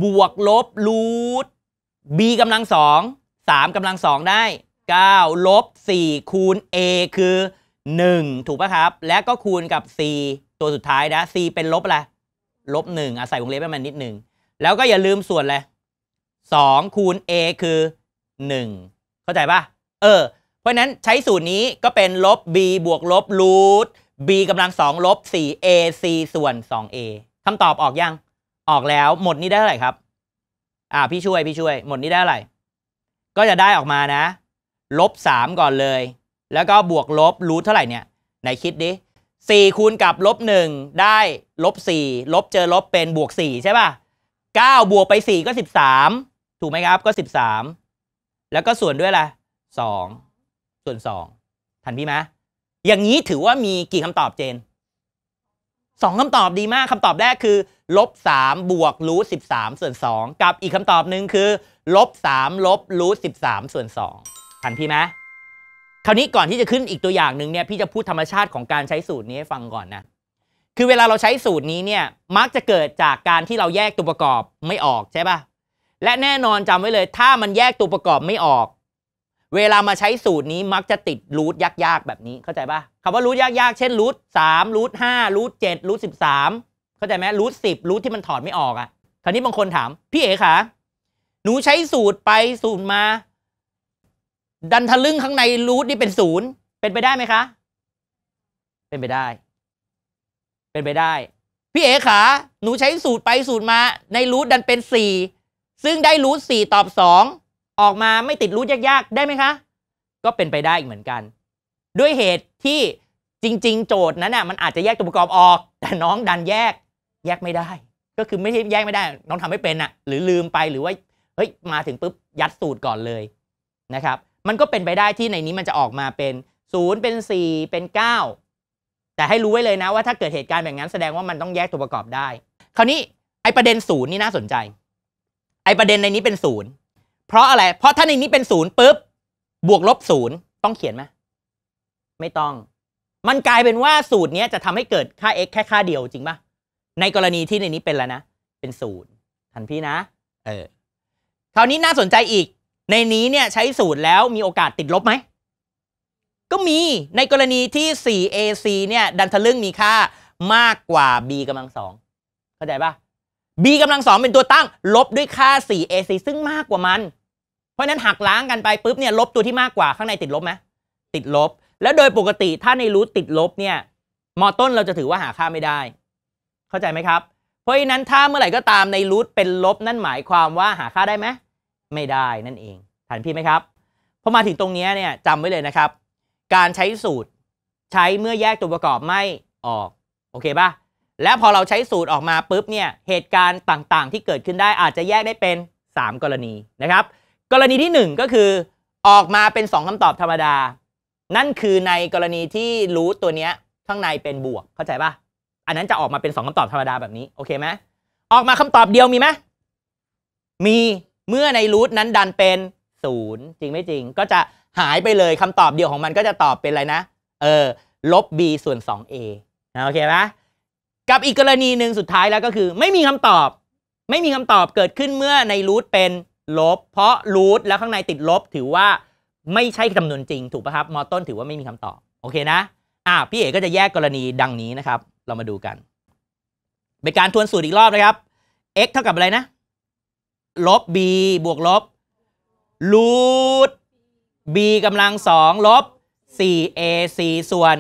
บวกลบรูท b กำลังสองสามกำลังสองได้เก้าลบสี่คูณ a คือหนึ่งถูกป่ะครับ และก็คูณกับ c ตัวสุดท้ายนะ c เป็นลบอะไรลบหนึ่งอาศัยวงเล็บให้มันนิดหนึ่ง แล้วก็อย่าลืมส่วนเลยสองคูณ a คือหนึ่งเข้าใจป่ะ เออเพราะนั้นใช้สูตรนี้ก็เป็นลบ b บวกลบรูท b กำลังสองลบสี่ a c ส่วนสอง a คำตอบออกยังออกแล้ว หมดนี้ได้เท่าไหร่ครับ อ่าพี่ช่วยพี่ช่วยหมดนี้ได้เท่าไหร่ ก็จะได้ออกมานะลบสามก่อนเลย แล้วก็บวกลบรูทเท่าไหร่เนี่ยไหนคิดดิสี่คูณกับลบหนึ่งได้ลบสี่ลบเจอลบเป็นบวกสี่ใช่ป่ะเก้าบวกไปสี่ก็สสิบามถูกไหมครับก็สสิบามแล้วก็ส่วนด้วยอะไรงส่วนสองทันพี่ไหมอย่างนี้ถือว่ามีกี่คำตอบเจนสองคำตอบดีมากคำตอบแรกคือลบสามบวกรูทสิบสามส่วนสองกับอีกคำตอบหนึ่งคือลบสามลบรูทสิบสามส่วนสองทันพี่ไหมคราวนี้ก่อนที่จะขึ้นอีกตัวอย่างหนึ่งเนี่ยพี่จะพูดธรรมชาติของการใช้สูตรนี้ให้ฟังก่อนนะคือเวลาเราใช้สูตรนี้เนี่ยมักจะเกิดจากการที่เราแยกตัวประกอบไม่ออกใช่ปะ่ะและแน่นอนจำไว้เลยถ้ามันแยกตัวประกอบไม่ออกเวลามาใช้สูตรนี้มักจะติดรูทยาก ๆ แบบนี้ เข้าใจปะคำว่ารูทยาก ๆ เช่นรูทสามรูทห้ารูทเจ็ดรูทสิบสามเข้าใจไหมรูทสิบรูทที่มันถอดไม่ออกอะ่ะ คราวนี้บางคนถาม พี่เอ๋ขาหนูใช้สูตรไป สูตรมา ดันทะลึ่งข้างในรูทนี่เป็นศูนย์เป็นไปได้ไหมคะ เป็นไปได้ เป็นไปได้ พี่เอ๋ขาหนูใช้สูตรไปสูตรมา ในรูทดันเป็นสี่ซึ่งได้รูทสี่ตอบสองออกมาไม่ติดรูทยาก ๆ ได้ไหมคะ ก็เป็นไปได้อีกเหมือนกัน ด้วยเหตุที่จริง ๆ โจทย์นั้นน่ะมันอาจจะแยกตัวประกอบออก แต่น้องดันแยก แยกไม่ได้ ก็คือไม่ใช่แยกไม่ได้ น้องทำไม่เป็นอ่ะ หรือลืมไปหรือว่าเฮ้ย มาถึงปุ๊บ ยัดสูตรก่อนเลยนะครับ มันก็เป็นไปได้ที่ในนี้มันจะออกมาเป็น0เป็น4เป็น 9 แต่ให้รู้ไว้เลยนะ ว่าถ้าเกิดเหตุการณ์แบบนั้นแสดงว่ามันต้องแยกตัวประกอบได้ คราวนี้ไอประเด็นศูนย์นี่น่าสนใจ ไอประเด็นในนี้เป็นศูนย์เพราะอะไร เพราะถ้าในนี้เป็นศูนย์ปุ๊บ บวกลบศูนย์ต้องเขียนไหมไม่ต้อง มันกลายเป็นว่าสูตรนี้จะทำให้เกิดค่า x แค่ค่าเดียวจริงปะในกรณีที่ในนี้เป็นแล้วนะ เป็นศูนย์ทันพี่นะ เออคราวนี้น่าสนใจอีก ในนี้เนี่ย ใช้สูตรแล้วมีโอกาสติดลบไหม ก็มีในกรณีที่ 4ac เนี่ยดันทะลึ่งมีค่ามากกว่า b กำลังสองเข้าใจปะ b กำลังสองเป็นตัวตั้ง ลบด้วยค่า 4ac ซึ่งมากกว่ามันราะนั้นหักล้างกันไปปุ๊บเนี่ยลบตัวที่มากกว่าข้างในติดลบไหมติดลบ แล้วโดยปกติถ้าในรูทติดลบเนี่ยมอต้นเราจะถือว่าหาค่าไม่ได้ เข้าใจไหมครับ เพราะฉะนั้นถ้าเมื่อไหร่ก็ตามในรูทเป็นลบนั่นหมายความว่าหาค่าได้ไหมไม่ได้นั่นเองทันพี่ไหมครับพอมาถึงตรงนี้เนี่ยจำไว้เลยนะครับ การใช้สูตรใช้เมื่อแยกตัวประกอบไม่ออก โอเคปะ่ะแล้วพอเราใช้สูตรออกมาปุ๊บเนี่ย เหตุการณ์ต่างๆ ที่เกิดขึ้นได้อาจจะแยกได้เป็น 3 กรณีนะครับกรณีที่1ก็คือออกมาเป็น 2 คำตอบธรรมดา นั่นคือในกรณีที่รูทตัวเนี้ยข้างในเป็นบวก เข้าใจปะอันนั้นจะออกมาเป็น 2คำตอบธรรมดาแบบนี้โอเคไหมออกมาคำตอบเดียวมีไหม มี เมื่อในรูทนั้นดันเป็นศูนย์จริง ไม่ จริง ก็จะหายไปเลยคำตอบเดียวของมันก็จะตอบเป็นอะไรนะ เออลบ b ส่วน 2a นะโอเคไหมกับอีกกรณีหนึ่งสุดท้ายแล้วก็คือ ไม่มีคำตอบ ไม่มีคำตอบเกิดขึ้นเมื่อในรูทเป็นลบเพราะรูทแล้วข้างในติดลบถือว่าไม่ใช่จำนวนจริงถูกป่ะครับมอต้นถือว่าไม่มีคำตอบโอเคนะ อ่า พี่เอกก็จะแยกกรณีดังนี้นะครับ เรามาดูกัน เป็นการทวนสูตรอีกรอบนะครับ x เท่ากับอะไรนะลบ b บวกลบรูท b กำลังสองลบ 4ac ส่วน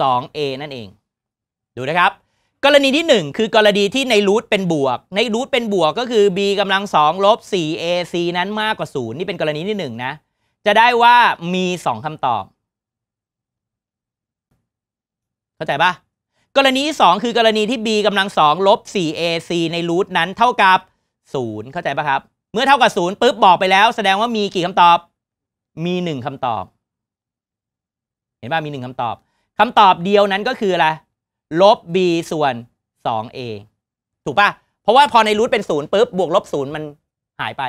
2a นั่นเอง ดูนะครับกรณีที่ 1 คือกรณีที่ในรูทเป็นบวก ในรูทเป็นบวกก็คือ b กำลังสองลบ 4ac นั้นมากกว่า 0 นี่เป็นกรณีที่ 1 นะ จะได้ว่ามี 2 คำตอบ เข้าใจปะกรณีที่ 2 คือกรณีที่ b กำลังสองลบ 4ac ในรูทนั้นเท่ากับ 0 เข้าใจปะครับ เมื่อเท่ากับ 0ปุ๊บบอกไปแล้วแสดงว่ามีกี่คำตอบ มี 1คำตอบ เห็นปะมี 1คำตอบคำตอบเดียวนั้นก็คืออะไรลบ b ส่วน 2a ถูกปะเพราะว่าพอในรูทเป็นศูนย์ปุ๊บบวกลบศูนย์มันหายไป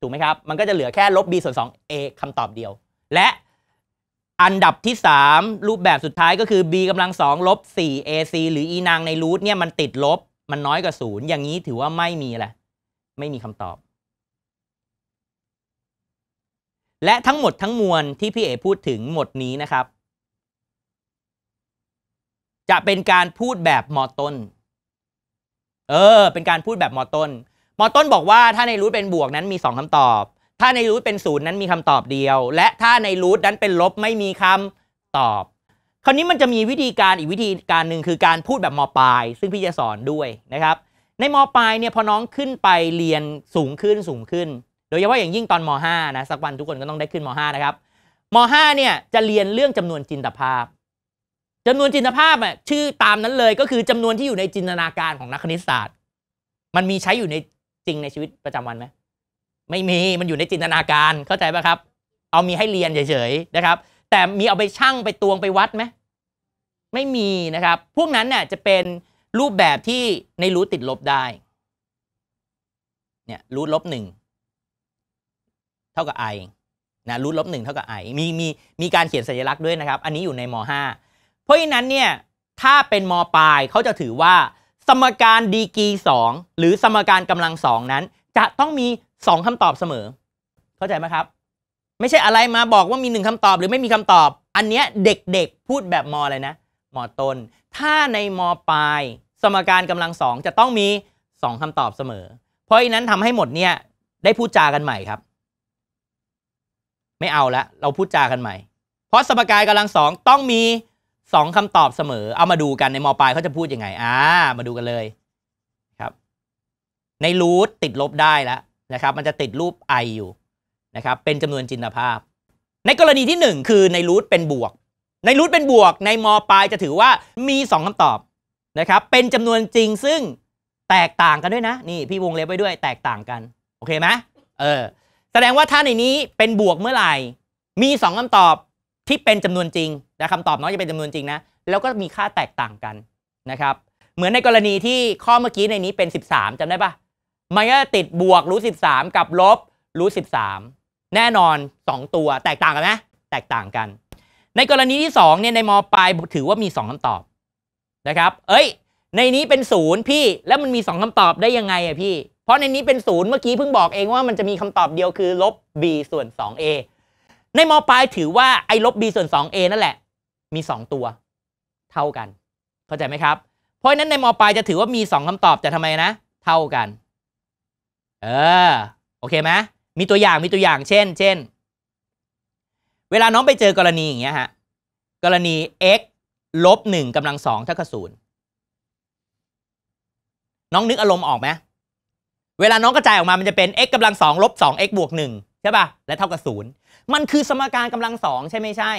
ถูกไหมครับ มันก็จะเหลือแค่ลบ b ส่วน 2a คำตอบเดียว และอันดับที่ 3 รูปแบบสุดท้ายก็คือ b กำลังสองลบ 4ac หรืออีนางในรูทเนี่ยมันติดลบ มันน้อยกว่าศูนย์อย่างนี้ถือว่าไม่มีแหละ ไม่มีคำตอบ และทั้งหมดทั้งมวลที่พี่เอพูดถึงหมดนี้นะครับจะเป็นการพูดแบบมอต้น เออ เป็นการพูดแบบมอต้นมอต้นบอกว่าถ้าในรูทเป็นบวกนั้นมี 2คำตอบ ถ้าในรูทเป็นศูนย์นั้นมีคำตอบเดียว และถ้าในรูทนั้นเป็นลบไม่มีคำตอบ คราวนี้มันจะมีวิธีการอีกวิธีการหนึ่งคือการพูดแบบมปลาย ซึ่งพี่จะสอนด้วยนะครับ ในมปลายเนี่ยพอน้องขึ้นไปเรียนสูงขึ้นสูงขึ้น โดยเฉพาะอย่างยิ่งตอนมห้านะสักวันทุกคนก็ต้องได้ขึ้นมห้านะครับมห้าเนี่ยจะเรียนเรื่องจำนวนจินตภาพจำนวนจินตภาพอ่ะชื่อตามนั้นเลยก็คือจำนวนที่อยู่ในจินตนาการของนักคณิตศาสตร์ มันมีใช้อยู่ในจริงในชีวิตประจำวันไหมไม่มีมันอยู่ในจินตนาการเข้าใจไหมครับ เอามีให้เรียนเฉยๆนะครับ แต่มีเอาไปชั่งไปตวงไปวัดไหมไม่มีนะครับ พวกนั้นเนี่ยจะเป็นรูปแบบที่ในรู้ติดลบได้ เนี่ยรูทลบหนึ่งเท่ากับ i นะรูทลบหนึ่งเท่ากับ i มีมีมีการเขียนสัญลักษณ์ด้วยนะครับ อันนี้อยู่ในม .5 เพราะฉะนั้นเนี่ยถ้าเป็น มปลายเขาจะถือว่า สมการดีกีสองหรือสมการกำลังสองนั้น จะต้องมีสองคำตอบเสมอ เข้าใจไหมครับ ไม่ใช่อะไรมาบอกว่ามีหนึ่งคำตอบ หรือไม่มีคำตอบ อันเนี้ยเด็กๆพูดแบบมอะไรนะมตน้น ถ้าในมปลายสมการกำลังสองจะต้องมีสองคำตอบเสมอ เพราะฉะนั้นทำให้หมดเนี่ยได้พูดจากันใหม่ครับ ไม่เอาละเราพูดจากันใหม่ เพราะสมการกำลังสองต้องมีสองคำตอบเสมอ เอามาดูกันในมปลายเขาจะพูดยังไง อ่า มาดูกันเลยครับ ในรูทติดลบได้แล้วนะครับ มันจะติดรูป i อยู่นะครับ เป็นจำนวนจินตภาพ ในกรณีที่ 1 คือในรูทเป็นบวก ในรูทเป็นบวก ในมปลายจะถือว่ามี 2 คำตอบนะครับ เป็นจำนวนจริงซึ่งแตกต่างกันด้วยนะ นี่พี่วงเล็บไว้ด้วยแตกต่างกัน โอเคไหมเออ แสดงว่าถ้าในนี้เป็นบวกเมื่อไหร่ มี 2 คำตอบที่เป็นจำนวนจริงนะคำตอบน้อยจะเป็นจำนวนจริง นะ แล้วก็มีค่าแตกต่างกันนะครับ เหมือนในกรณีที่ข้อเมื่อกี้ในนี้เป็น 13 จำได้ปะมันก็ติดบวกรู้สิกับ ลบรู้สิแน่นอน 2 ตัวแตกต่างกันไหมแตกต่างกัน ในกรณีที่2เนี่ยในมปลายถือว่ามี 2 คำตอบนะครับ เอ้ย ในนี้เป็นศูนย์พี่ แล้วมันมี 2 คำตอบได้ยังไงอะพี่เพราะในนี้เป็นศูนย์เมื่อกี้เพิ่งบอกเองว่ามันจะมีคำตอบเดียวคือลบ b ส่วน 2a ในมปลายถือว่าไอ้ลบ b ส่วน 2a นั่นแหละ มี 2 ตัว เท่ากันเข้าใจไหมครับ เพราะนั้นในมปลายจะถือว่ามี 2 คำตอบแต่ทำไมนะ เท่ากัน เออโอเคไหมมีตัวอย่างมีตัวอย่างเช่น เช่น เวลาน้องไปเจอกรณีอย่างเงี้ยฮะกรณี x ลบหนึ่งกำลังสองเท่ากับศูนย์น้องนึกอารมณ์ออกไหมเวลาน้องกระจายออกมามันจะเป็น x กำลังสองลบสอง x บวกหนึ่งใช่ป่ะ และเท่ากับศูนย์มันคือสมการกำลังสองใช่ไม่ใช่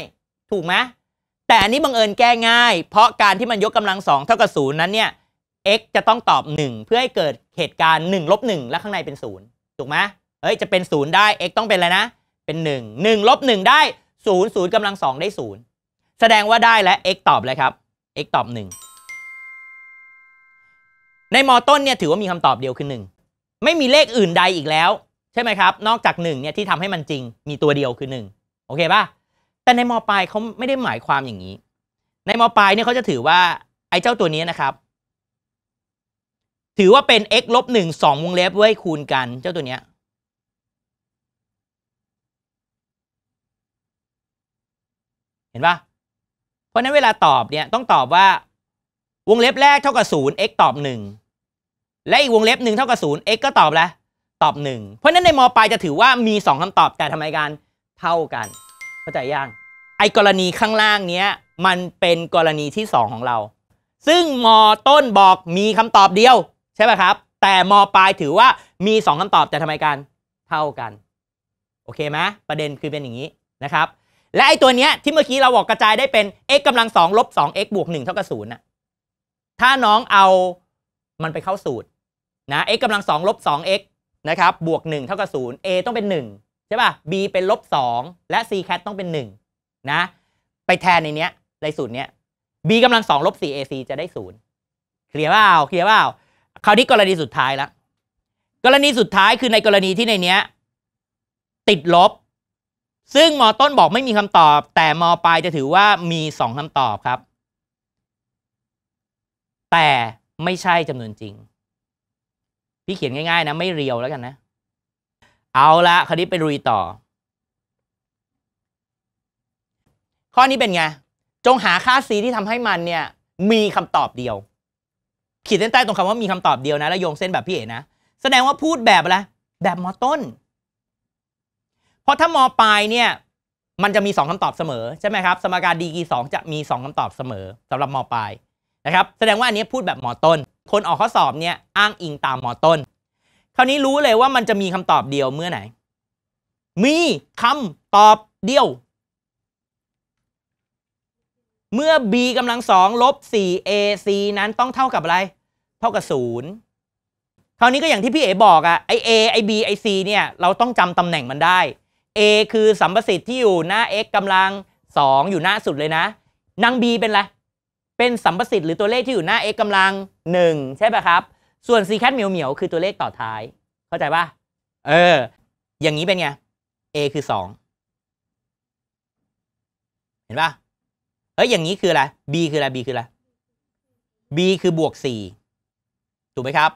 ถูกไหม แต่อันนี้บังเอิญแก้ง่าย เพราะการที่มันยกกำลังสองเท่ากับศูนย์นั้นเนี่ย x จะต้องตอบ 1 เพื่อให้เกิดเหตุการณ์1ลบหและข้างในเป็น 0 ถูกไหม เฮ้ย จะเป็น 0 ได้ x ต้องเป็นอะไรนะ เป็น 1 1ลบหได้ 0 0กำลังสองได้ 0 แสดงว่าได้และ x ตอบเลยครับ x ตอบ 1 ในมอต้นเนี่ยถือว่ามีคำตอบเดียวคือ 1 ไม่มีเลขอื่นใดอีกแล้วใช่ไหมครับ นอกจากหนึ่งเนี่ยที่ทำให้มันจริงมีตัวเดียวคือหนึ่งโอเคป่ะแต่ในมปลายเขาไม่ได้หมายความอย่างนี้ ในมปลายเนี่ยเขาจะถือว่าไอ้เจ้าตัวนี้นะครับ ถือว่าเป็น x ลบหนึ่งสองวงเล็บไว้คูณกันเจ้าตัวเนี้ยเห็นปะเพราะนั้นเวลาตอบเนี่ยต้องตอบว่า วงเล็บแรกเท่ากับศูนย์ x ตอบหนึ่งและอีกวงเล็บหนึ่งเท่ากับศูนย์ x ก็ตอบแล้วอบ1เพราะนั้นในมปลายจะถือว่ามี 2 คำตอบแต่ทำไมกันเท่ากันเข้าใจยังไอ้กรณีข้างล่างเนี้ยมันเป็นกรณีที่ 2 ของเรา ซึ่งมต้นบอกมีคำตอบเดียวใช่ไหมครับแต่มปลายถือว่ามี 2 คำตอบแต่ทำไมกันเท่ากันโอเคไหมประเด็นคือเป็นอย่างนี้นะครับและไอ้ตัวเนี้ยที่เมื่อกี้เราบอกกระจายได้เป็น x กำลัง2ลบ2 x บวก1เท่ากับ0นะถ้าน้องเอามันไปเข้าสูตรนะ x กำลัง2ลบ2 x นะครับ บวก 1 เท่ากับ0 A ต้องเป็น 1 ใช่ป่ะ B เป็นลบ 2 และ C cat ต้องเป็น 1 นะ ไปแทนในเนี้ย ในสูตรเนี้ย B กำลัง2ลบ4 AC จะได้ 0 เคลียร์เ่า เคลียร์เ่า คราวนี้กรณีสุดท้ายละ กรณีสุดท้ายคือในกรณีที่ในเนี้ย ติดลบ ซึ่งมอต้นบอกไม่มีคำตอบ แต่มอปลายจะถือว่ามี 2คำตอบครับ แต่ไม่ใช่จำนวนจริงพี่เขียนง่ายๆนะไม่เรียวแล้วกันนะ เอาละคราวนี้ไปรุยต่อ ข้อนี้เป็นไง จงหาค่า c ที่ทำให้มันเนี่ย มีคำตอบเดียวขีดเส้นใต้ตรงคำว่ามีคำตอบเดียวนะ แล้วโยงเส้นแบบพี่เอ๋นะแสดงว่าพูดแบบอะไรแบบมอต้นเพราะถ้ามอปลายเนี่ย มันจะมี2คำตอบเสมอใช่ไหมครับสมการดีกีสองจะมี2คำตอบเสมอสำหรับมอปลายนะครับแสดงว่าอันนี้พูดแบบมอต้นคนออกข้อสอบเนี่ยอ้างอิงตามมอต้น คราวนี้รู้เลยว่ามันจะมีคำตอบเดียวเมื่อไหนมีคำตอบเดียว เมื่อ b กำลังสองลบ4 ac นั้นต้องเท่ากับอะไร เท่ากับศูนย์คราวนี้ก็อย่างที่พี่เอ๋บอกอะไอ a ไอ b ไอ c เนี่ย เราต้องจำตำแหน่งมันได้ a คือสัมประสิทธิ์ที่อยู่หน้า x กำลัง 2 อยู่หน้าสุดเลยนะ นาง b เป็นอะไรเป็นสัมประสิทธิ์ หรือตัวเลขที่อยู่หน้า x กำลังหนึ่งใช่ไหมครับ ส่วน c แคทเหมียวเหมียวคือตัวเลขต่อท้าย เข้าใจป่ะ เออ อย่างนี้เป็นไง a คือสองเห็นป่ะเอ้ย อย่างนี้คืออะไร b คืออะไร b คืออะไร b คือบวกสี่ถูกไหมครับ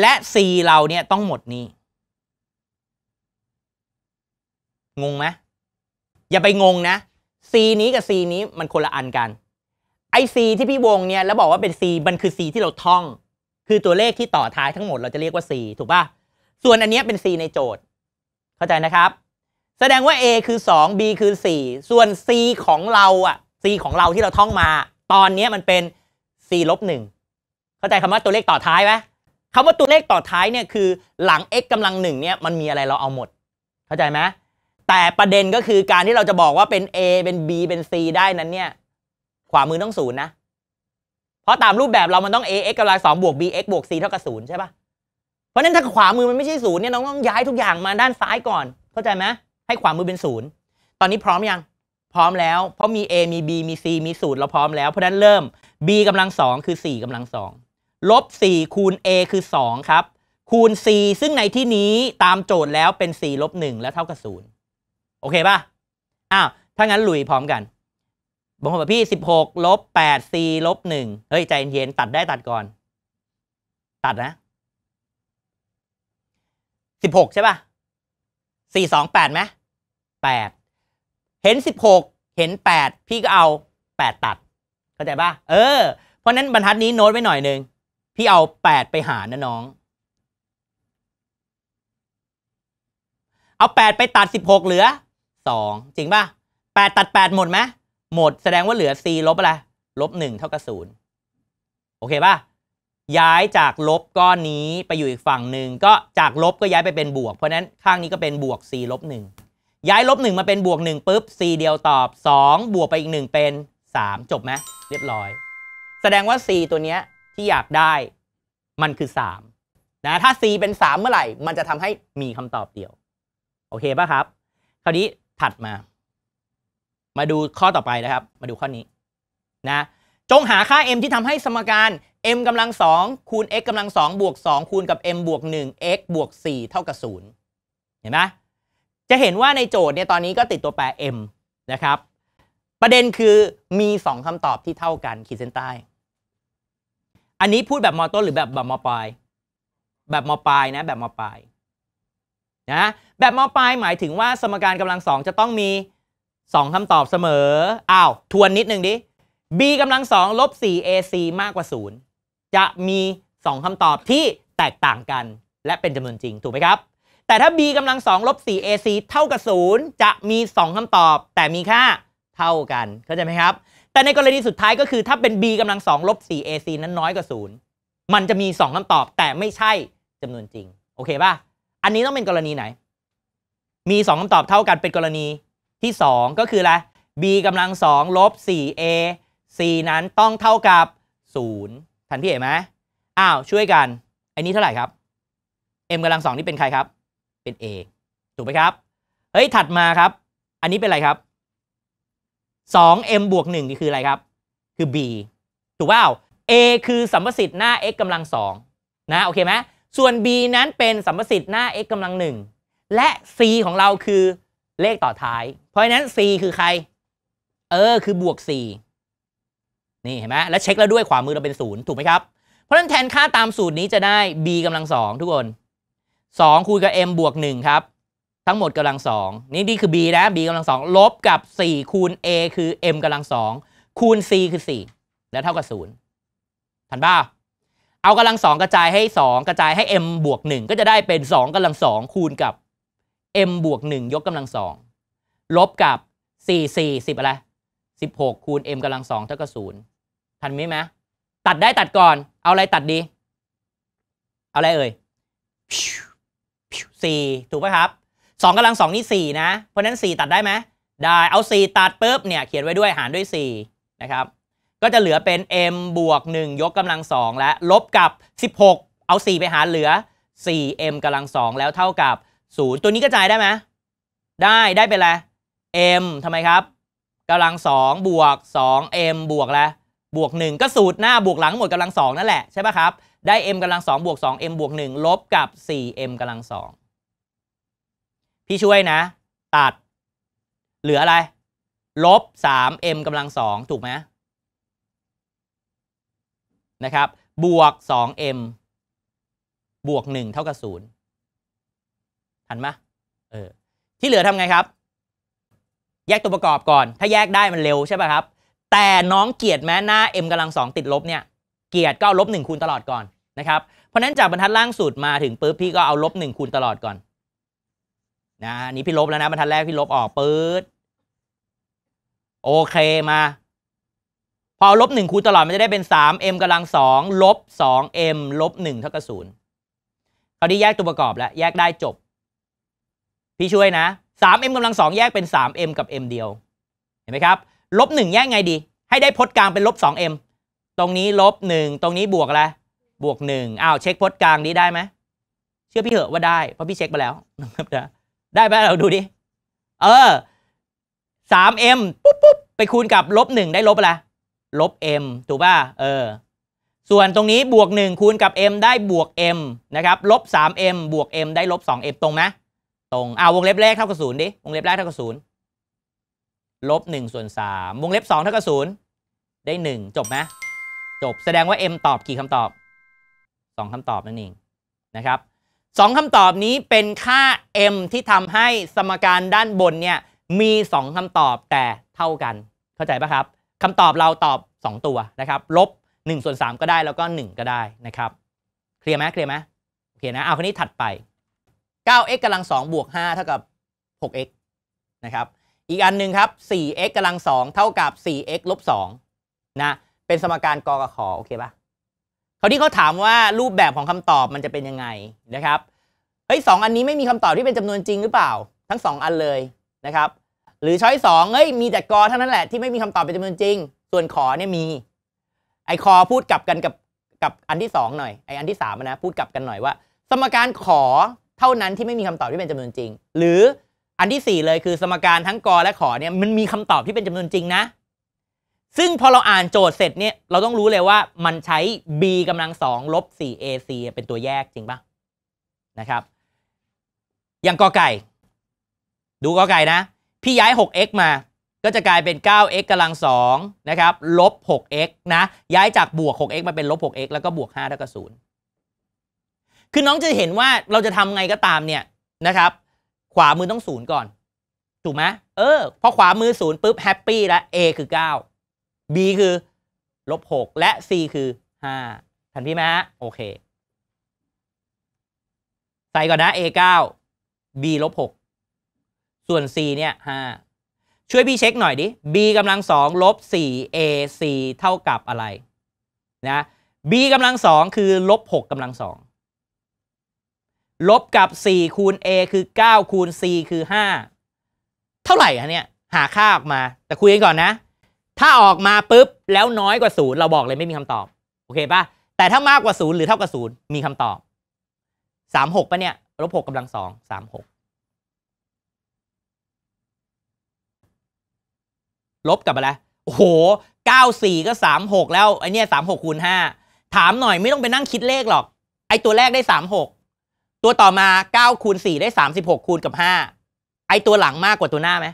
และ c เราเนี่ยต้องหมดนี้งงไหมอย่าไปงงนะ c นี้กับ c นี้มันคนละอันกันไอซีที่พี่วงเนี่ยแล้วบอกว่าเป็นซีมันคือซีที่เราท่อง คือตัวเลขที่ต่อท้ายทั้งหมดเราจะเรียกว่าซีถูกปะ่ะส่วนอันนี้เป็นซีในโจทย์ เข้าใจนะครับ แสดงว่า A คือ 2 B คือ 4 ส่วน C ของเราอ่ะ C ของเราที่เราท่องมา ตอนนี้มันเป็น C ลบหนึ่งเข้าใจคำว่าตัวเลขต่อท้ายไหมคำว่าตัวเลขต่อท้ายเนี่ยคือหลัง x กำลังหนึ่งเนี่ยมันมีอะไรเราเอาหมด เข้าใจไหมแต่ประเด็นก็คือการที่เราจะบอกว่าเป็น A เป็น B เป็น C ได้นั้นเนี่ยขวามือต้องศูนย์นะ เพราะตามรูปแบบเรามันต้อง ax กำลังสองบวก bx บวก c เท่ากับศูนย์ใช่ปะเพราะนั้นถ้าขวามือมันไม่ใช่ศูนย์เนี่ยเราต้องย้ายทุกอย่างมาด้านซ้ายก่อนเข้าใจไหมให้ขวามือเป็นศูนย์ตอนนี้พร้อมยัง พร้อมแล้ว เพราะมี a มี b มี c มีสูตรเราพร้อมแล้ว เพราะนั้นเริ่ม b กำลังสองคือ4กำลังสองลบ4คูณ a คือ 2 ครับ คูณ c ซึ่งในที่นี้ตามโจทย์แล้วเป็น4ลบ 1 แล้วเท่ากับ0โอเคป่ะอ้าว ถ้างั้นลุยพร้อมกันบางคนแบบพี่สิบหกลบแปดซีลบหนึ่งเฮ้ย ใจเย็นตัดได้ตัดก่อน ตัดนะสิบหกใช่ป่ะสี่สองแปดไหมแปดเห็นสิบหกเห็นแปดพี่ก็เอาแปดตัด เข้าใจป่ะ เออ เพราะนั้นบรรทัดนี้โน้ตไว้หน่อยหนึ่ง พี่เอาแปดไปหารนะน้อง เอาแปดไปตัดสิบหกเหลือสองจริงป่ะแปดตัดแปดหมดไหมหมดแสดงว่าเหลือ c ลบอะไรลบหนึ่งเท่ากับศูนย์โอเคป่ะ ย้ายจากลบก้อนนี้ไปอยู่อีกฝั่งหนึ่งก็จากลบก็ย้ายไปเป็นบวก เพราะนั้นข้างนี้ก็เป็นบวก c ลบหนึ่งย้ายลบหนึ่งมาเป็นบวกหนึ่งปุ๊บ c เดียวตอบ 2 บวกไปอีกหนึ่งเป็น 3 จบไหมเรียบร้อย แสดงว่า c ตัวเนี้ยที่อยากได้มันคือ3นะถ้า c เป็น 3 เมื่อไหร่มันจะทำให้มีคำตอบเดียวโอเคป่ะครับ คราวนี้ถัดมามาดูข้อต่อไปนะครับ มาดูข้อนี้นะจงหาค่า m ที่ทำให้สมการ m กำลังสองคูณ x กำลังสองบวกสองคูณกับ m บวกหนึ่ง x บวกสี่เท่ากับศูนย์เห็นไหมจะเห็นว่าในโจทย์เนี่ยตอนนี้ก็ติดตัวแปร m นะครับ ประเด็นคือมีสองคำตอบที่เท่ากันขีดเส้นใต้ อันนี้พูดแบบมต้นหรือแบบแบบมปลายแบบมปลายนะแบบมปลายนะแบบมปลายหมายถึงว่าสมการกำลังสองจะต้องมีสองคำตอบเสมอ อ้าว ทวนนิดนึงดิ b กำลังสองลบ 4ac มากกว่า 0 จะมี 2คำตอบที่แตกต่างกันและเป็นจำนวนจริงถูกไหมครับ แต่ถ้า b กำลังสองลบ 4ac เท่ากับ 0 จะมี 2คำตอบแต่มีค่าเท่ากันเข้าใจไหมครับ แต่ในกรณีสุดท้ายก็คือถ้าเป็น b กำลังสองลบ 4ac นั้นน้อยกว่า 0 มันจะมี 2คำตอบแต่ไม่ใช่จำนวนจริงโอเคป่ะ อันนี้ต้องเป็นกรณีไหน มี2คำตอบเท่ากันเป็นกรณีที่ 2 ก็คืออะไร b กำลังสองลบ 4a c นั้นต้องเท่ากับ 0 ทันพี่เห็นไหม อ้าว ช่วยกัน อันนี้เท่าไหร่ครับ m กำลังสองนี่เป็นใครครับ เป็น a ถูกไหมครับ เฮ้ย ถัดมาครับ อันนี้เป็นอะไรครับ 2m บวก1นี่คืออะไรครับ คือ b ถูกเปล่า a คือ สัมประสิทธิ์หน้า x กำลังสองนะ โอเคไหม ส่วน b นั้นเป็นสัมประสิทธิ์หน้า x กำลังหนึ่งและ c ของเราคือเลขต่อท้าย เพราะฉะนั้น C คือใคร เออ คือบวก4นี่เห็นไหม แล้วเช็คแล้วด้วยขวามือเราเป็น 0 ถูกไหมครับ เพราะฉะนั้นแทนค่าตามสูตรนี้จะได้ b กำลัง2ทุกคน 2คูณกับ m บวก1ครับ ทั้งหมดกำลัง 2 นี่นี่คือ b นะ b กำลัง2ลบกับ 4คูณ a คือ m กำลัง2คูณ c คือ 4 แล้วเท่ากับ0ทันบ้า เอากำลัง2กระจายให้ 2 กระจายให้ m บวก1ก็จะได้เป็น2กำลัง2คูณกับ m บวก1ยกกำลังสองลบกับ4 4 10อะไร16คูณ m กำลังสองเท่ากับ0ทันไหมไหมตัดได้ตัดก่อน เอาอะไรตัดดี เอาอะไรเอ่ยสี่ถูกไหมครับสองกำลังสองนี่สี่นะ เพราะนั้นสี่ตัดได้ไหมได้เอาสี่ตัดปุ๊บเนี่ยเขียนไว้ด้วยหารด้วยสี่นะครับก็จะเหลือเป็น m บวก 1 ยกกำลังสองและ ลบกับ 16 เอา4ไปหารเหลือ 4m กำลังสองแล้วเท่ากับศูนย์ ตัวนี้กระจายได้ไหมได้ ได้เป็นไร m ทำไมครับกำลังสองบวก2 m บวกแล้วบวก1ก็สูตรหน้าบวกหลังหมดกำลังสองนั่นแหละ ใช่ป่ะครับ ได้ m กำลังสองบวก2 m บวก 1 ลบกับ 4m กำลังสองพี่ช่วยนะ ตัด เหลืออะไรลบ 3m กำลังสองถูกไหมนะครับบวก 2m บวก1เท่ากับ0ทันไหมเออที่เหลือทำไงครับ แยกตัวประกอบก่อน ถ้าแยกได้มันเร็วใช่ป่ะครับ แต่น้องเกียรติแม้หน้า m กำลังสองติดลบเนี่ย เกียรติก็เอาลบหนึ่งคูณตลอดก่อนนะครับเพราะนั้น จากบรรทัดล่างสุดมาถึงปึ๊บ พี่ก็เอาลบหนึ่งคูณตลอดก่อนนะนี่พี่ลบแล้วนะบรรทัดแรกพี่ลบออกปื๊ดโอเคมา พอลบหนึ่งคูณตลอดมันจะได้เป็นสามเอ็มกำลังสองลบสองเอ็มลบหนึ่งเท่ากับศูนย์คราวนี้แยกตัวประกอบแล้วแยกได้จบพี่ช่วยนะ 3m กำลัง2แยกเป็น 3m กับ m เดียว เห็นไหมครับ ลบ1แยกไงดี ให้ได้พจน์กลางเป็นลบ 2m ตรงนี้ลบ1ตรงนี้บวกอะไรบวก1อ้าวเช็คพจน์กลางนี้ได้ไหม เชื่อพี่เหอะว่าได้ เพราะพี่เช็คไปแล้วนะครับได้ไหมเราดูดิ เออ 3m ปุ๊บปุ๊บไปคูณกับลบ1ได้ลบอะไรลบ m ถูกป่ะ เออ ส่วนตรงนี้บวก1คูณกับ m ได้บวก m นะครับลบ 3m บวก m ได้ลบ 2m ตรงไหมตรงอ่าวงเล็บแรกเท่ากับศูนย์ดิวงเล็บแรกเท่ากับศูนย์ลบหนึ่งส่วนสามวงเล็บสองเท่ากับศูนย์ได้หนึ่งจบไหมจบแสดงว่า m ตอบกี่คาตอบสองคำตอบนั่นเองนะครับสองคำตอบนี้เป็นค่า m ที่ทำให้สมการด้านบนเนี่ยมีสองคำตอบแต่เท่ากันเข้าใจปะครับคำตอบเราตอบ 2 ตัวนะครับลบงส่วนมก็ได้แล้วก็ 1 ก็ได้นะครับเคลียร์ไหมเคลียร์ไหมโอเคนะเอาคนนี้ถัดไป 9x กำลัง2บวก5เท่ากับ 6x นะครับ อีกอันหนึ่งครับ 4x กำลัง2เท่ากับ 4x ลบ2นะ เป็นสมการกกขอโอเคปะ่ะคราวนี้เขาถามว่ารูปแบบของคำตอบมันจะเป็นยังไงนะครับเฮ้ยสอันนี้ไม่มีคำตอบที่เป็นจำนวนจริงหรือเปล่า ทั้ง 2 อันเลยนะครับ หรือช้อยสองเฮ้ยมีแต่กอเท่านั้นแหละที่ไม่มีคำตอบเป็นจำนวนจริง ส่วนขอเนี่ยมีไอคอพูดกลับกันกับกับอันที่2หน่อยไออันที่3นะพูดกลับกันหน่อยว่า สมการขอเท่านั้นที่ไม่มีคำตอบที่เป็นจำนวนจริง หรืออันที่ 4 เลยคือสมการทั้งกอและขอเนี่ยมันมีคำตอบที่เป็นจำนวนจริงนะ ซึ่งพอเราอ่านโจทย์เสร็จเนี่ยเราต้องรู้เลยว่ามันใช้ b กำลังสองลบ 4ac เป็นตัวแยกจริงปะนะครับ อย่างกอไก่ ดูกอไก่นะพี่ย้าย 6x มา ก็จะกลายเป็น 9x กำลัง 2 นะครับลบ 6x นะย้ายจากบวก 6x มาเป็นลบ 6x แล้วก็บวก5เท่ากับ0คือน้องจะเห็นว่าเราจะทำไงก็ตามเนี่ยนะครับ ขวามือต้องศูนย์ก่อน ถูกไหมเออพอขวามือศูนย์ปุ๊บแฮปปี้แล้ว A คือ 9 B คือ ลบ6และ C คือ 5ทันพี่ไหมโอเค ใส่ก่อนนะ A 9 B ลบ6ส่วน C เนี่ย 5 ช่วยพี่เช็คหน่อยดิ B กำลังสองลบ 4 A C เท่ากับอะไร นะ B กำลังสองคือ ลบ 6กำลังสองลบกับ 4 คูณ a คือ 9 คูณ c คือ 5 เท่าไหร่อะเนี่ย หาค่าออกมา แต่คุยกันก่อนนะ ถ้าออกมาปุ๊บแล้วน้อยกว่า 0 เราบอกเลยไม่มีคำตอบ โอเคปะ แต่ถ้ามากกว่า 0 หรือเท่ากับ0มีคำตอบ 36ปะเนี่ย ลบ6กำลัง2 36 ลบกับอะไรโอ้โห 94 ก็ 36 แล้วไอเนี้ย36คูณ5ถามหน่อยไม่ต้องไปนั่งคิดเลขหรอก ไอตัวแรกได้36ตัวต่อมา9คูณ4ได้ 36คูณกับ5ไอตัวหลังมากกว่าตัวหน้าไหม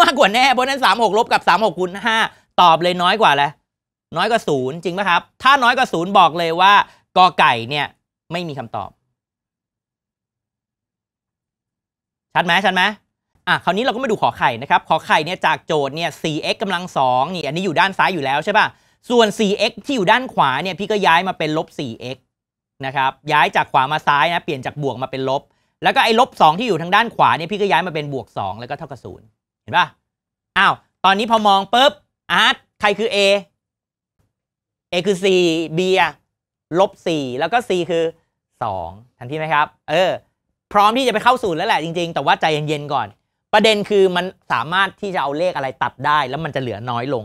มากกว่าแน่เพราะนั้น36ลบกับ36คูณ5ตอบเลยน้อยกว่าแหละน้อยกว่าศูนย์จริงไหมครับ ถ้าน้อยกว่าศูนย์บอกเลยว่ากอไก่เนี่ยไม่มีคำตอบ ชัดไหมชัดไหมอ่ะคราวนี้เราก็มาดูขอไข่นะครับขอไข่เนี่ยจากโจทย์เนี่ย 4x กำลัง2นี่ อันนี้อยู่ด้านซ้ายอยู่แล้วใช่ป่ะส่วน 4x ที่อยู่ด้านขวาเนี่ย พี่ก็ย้ายมาเป็นลบ 4x นะครับย้ายจากขวามาซ้ายนะเปลี่ยนจากบวกมาเป็นลบ แล้วก็ไอ้ลบสที่อยู่ทางด้านขวาเนี่ยพี่ก็ย้ายมาเป็นบวก 2 แล้วก็เท่ากับศูนย์เห็นปะอ้าวตอนนี้พอมองปุ๊บอาร์ตใครคือ A A คือ C B ีลบ4แล้วก็ C คือ 2 ทันทีไหมครับ เออ พร้อมที่จะไปเข้าศูนย์แล้วแหละจริงๆ แต่ว่า ใจเย็นๆก่อน ประเด็นคือ มันสามารถที่จะเอาเลขอะไรตัดได้ แล้วมันจะเหลือน้อยลง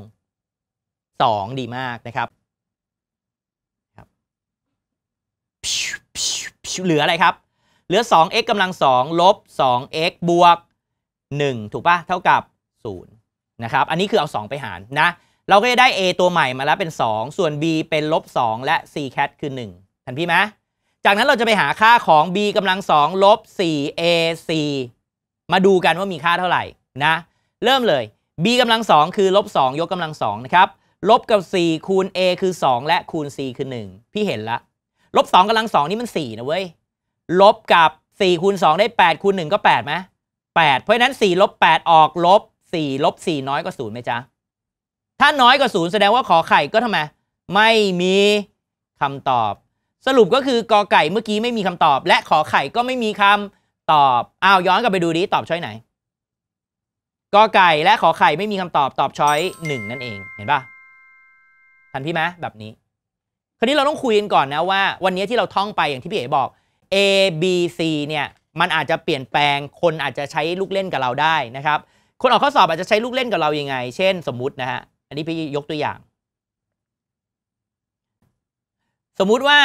2 ดีมากนะครับเหลืออะไรครับ เหลือ 2x กำลัง 2 ลบ 2x บวก 1 ถูกปะเท่ากับ 0 นะครับ อันนี้คือเอา 2 ไปหารนะ เราก็จะได้ a ตัวใหม่มาแล้วเป็น 2 ส่วน b เป็นลบ 2 และ c cat คือ1 ทันพี่ไหม จากนั้นเราจะไปหาค่าของ b กำลัง 2 ลบ 4ac มาดูกันว่ามีค่าเท่าไหร่นะ เริ่มเลย b กำลัง 2 คือ ลบ 2 ยกกำลัง 2 นะครับลบกับ 4 คูณ a คือ 2 และคูณ c คือ 1 พี่เห็นละลบสองกำลังสองนี่มันสี่นะเว้ยลบกับสี่คูณสองได้แปดคูณหนึ่งก็แปดไหมแปดเพราะนั้นสี่ลบแปดออกลบสี่ลบสี่น้อยกว่าศูนย์ไหมจ๊ะถ้าน้อยกว่าศูนย์แสดงว่าขอไข่ก็ทำไม ไม่มีคำตอบ สรุปก็คือกอไก่เมื่อกี้ไม่มีคำตอบ และขอไข่ก็ไม่มีคำตอบอ้าวย้อนกลับไปดูดิตอบช้อยไหนกอไก่และขอไข่ไม่มีคำตอบตอบช้อยหนึ่งนั่นเองเห็นปะทันพี่ไหมแบบนี้คราวนี้เราต้องคุยกันก่อนนะว่าวันนี้ที่เราท่องไปอย่างที่พี่เอ๋บอก A B C เนี่ย มันอาจจะเปลี่ยนแปลงคนอาจจะใช้ลูกเล่นกับเราได้นะครับ คนออกข้อสอบอาจจะใช้ลูกเล่นกับเรายังไง เช่นสมมุตินะฮะอันนี้พี่ยกตัวอย่าง สมมุติว่า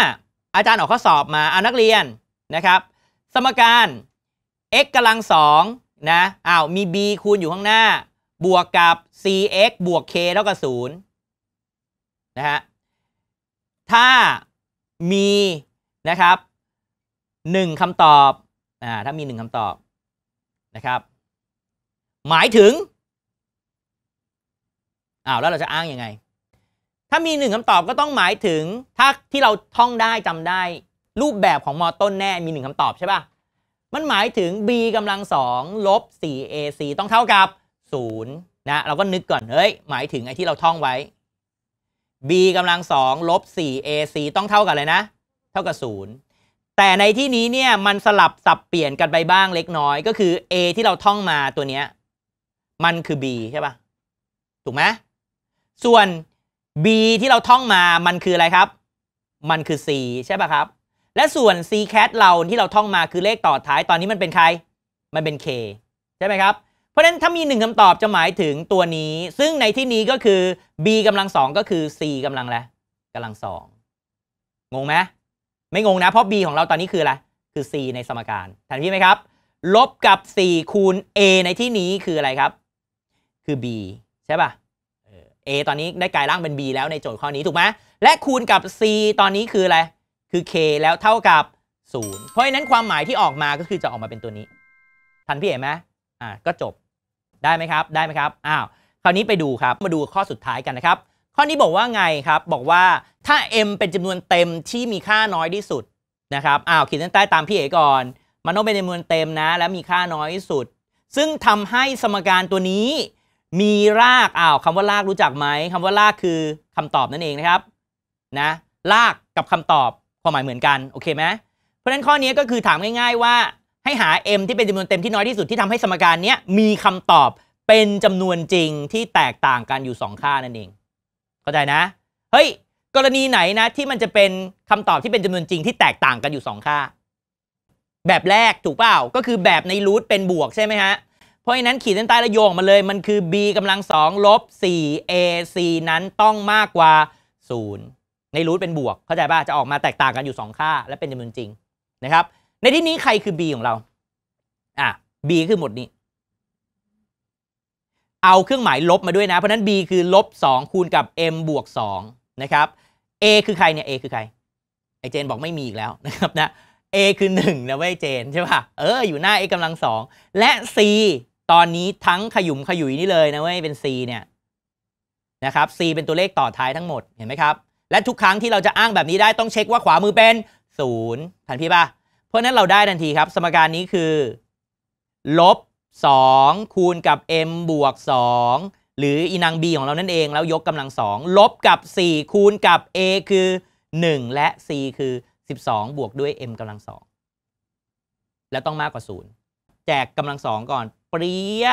อาจารย์ออกข้อสอบมาอานักเรียนนะครับ สมการ x กำลังสองนะอ้าวมี b คูณอยู่ข้างหน้า บวกกับ cx บวก k เท่ากับ0นะฮะถ้ามีนะครับหนึ่งคำตอบอ่าถ้ามีหนึ่งคำตอบนะครับ หมายถึงอ้าวแล้วเราจะอ้างยังไง ถ้ามีหนึ่งคำตอบก็ต้องหมายถึงถ้าที่เราท่องได้จำได้รูปแบบของมอต้นแน่มีหนึ่งคำตอบใช่ปะ่ะมันหมายถึง b กำลังสองลบ 4ac ต้องเท่ากับ0นะเราก็นึกก่อนเฮ้ยหมายถึงไอ้ที่เราท่องไว้ b กำลังสองลบ4 ac ต้องเท่ากันเลยนะ เท่ากับ0แต่ในที่นี้เนี่ยมันสลับสับเปลี่ยนกันไปบ้างเล็กน้อยก็คือ a ที่เราท่องมาตัวเนี้ยมันคือ b ใช่ปะ่ะถูกไหมส่วน b ที่เราท่องมามันคืออะไรครับ มันคือ c ใช่ป่ะครับ และส่วน c cat เราที่เราท่องมาคือเลขต่อท้ายตอนนี้มันเป็นใครมันเป็น k ใช่ไหมครับราะฉะนั้นถ้ามี 1คำตอบจะหมายถึงตัวนี้ ซึ่งในที่นี้ก็คือ b กำลังสองก็คือ c กำลังแล้วกำลังสองงงไหมไม่งงนะเพราะ b ของเราตอนนี้คืออะไร คือ c ในสมการ ทันพี่ไหมครับ ลบกับ4คูณ a ในที่นี้คืออะไรครับ คือ b ใช่ป่ะ a ตอนนี้ได้กลายร่างเป็น b แล้วในโจทย์ข้อนี้ถูกไหมและคูณกับ c ตอนนี้คืออะไร คือ k แล้วเท่ากับ 0 เพราะฉะนั้นความหมายที่ออกมา ก็คือจะออกมาเป็นตัวนี้ ทันพี่เอ๋ไหมอ่า ก็จบได้ไหมครับ ได้ไหมครับ อ้าว คราวนี้ไปดูครับ มาดูข้อสุดท้ายกันนะครับ ข้อนี้บอกว่าไงครับ บอกว่าถ้า m เป็นจำนวนเต็มที่มีค่าน้อยที่สุดนะครับ อ้าวขีดเส้นใต้ตามพี่เอก่อน มันต้องเป็นจำนวนเต็มนะ และมีค่าน้อยที่สุด ซึ่งทำให้สมการตัวนี้ มีราก อ้าวคำว่ารากรู้จักไหมคำว่ารากคือคำตอบนั่นเองนะครับ นะ รากกับคำตอบความหมายเหมือนกัน โอเคไหมเพราะฉะนั้นข้อนี้ก็คือถามง่ายๆ ว่าให้หา m ที่เป็นจำนวนเต็มที่น้อย ที่สุดที่ทำให้สมการนี้มีคำตอบเป็นจำนวนจริงที่แตกต่างกันอยู่ 2 ค่านั่นเองเข้าใจนะเฮ้ย กรณีไหนนะ ที่มันจะเป็นคำตอบที่เป็นจำนวนจริงที่แตกต่างกันอยู่ 2 ค่า แบบแรกถูกเปล่า ก็คือแบบในรูทเป็นบวกใช่ไหมฮะเพราะฉะนั้นขีดเส้นใต้ระโยงมาเลย มันคือ b กำลังสองลบ4 ac นั้นต้องมากกว่า 0 ในรูทเป็นบวก เข้าใจป่ะจะออกมาแตกต่างกันอยู่2ค่าและเป็นจำนวนจริงนะครับในที่นี้ใครคือ B ของเรา อ่ะ B คือหมดนี้ เอาเครื่องหมายลบมาด้วยนะ เพราะนั้น B คือ ลบ 2 คูณกับ m บวก 2 นะครับ A คือใครเนี่ย A คือใคร ไอเจนบอกไม่มีอีกแล้วนะครับนะ A คือ 1 นะเว้ยเจนใช่ป่ะ เออ อยู่หน้า x กำลัง 2 และ C ตอนนี้ทั้งขยุมขยุยนี่เลยนะเว้ยเป็น C เนี่ย นะครับ C เป็นตัวเลขต่อท้ายทั้งหมดเห็นไหมครับ และทุกครั้งที่เราจะอ้างแบบนี้ได้ต้องเช็คว่าขวามือเป็น0ทันพี่ป่ะเพราะนั้นเราได้ทันทีครับ สมการนี้คือลบ 2 คูณกับ m บวก 2 หรืออินัง b ของเรานั่นเอง แล้วยกกำลัง 2 ลบกับ 4 คูณกับ a คือ 1 และ c คือ 12 บวกด้วย m กำลัง 2 และต้องมากกว่า 0 แจกกำลัง 2 ก่อน เปรี้ย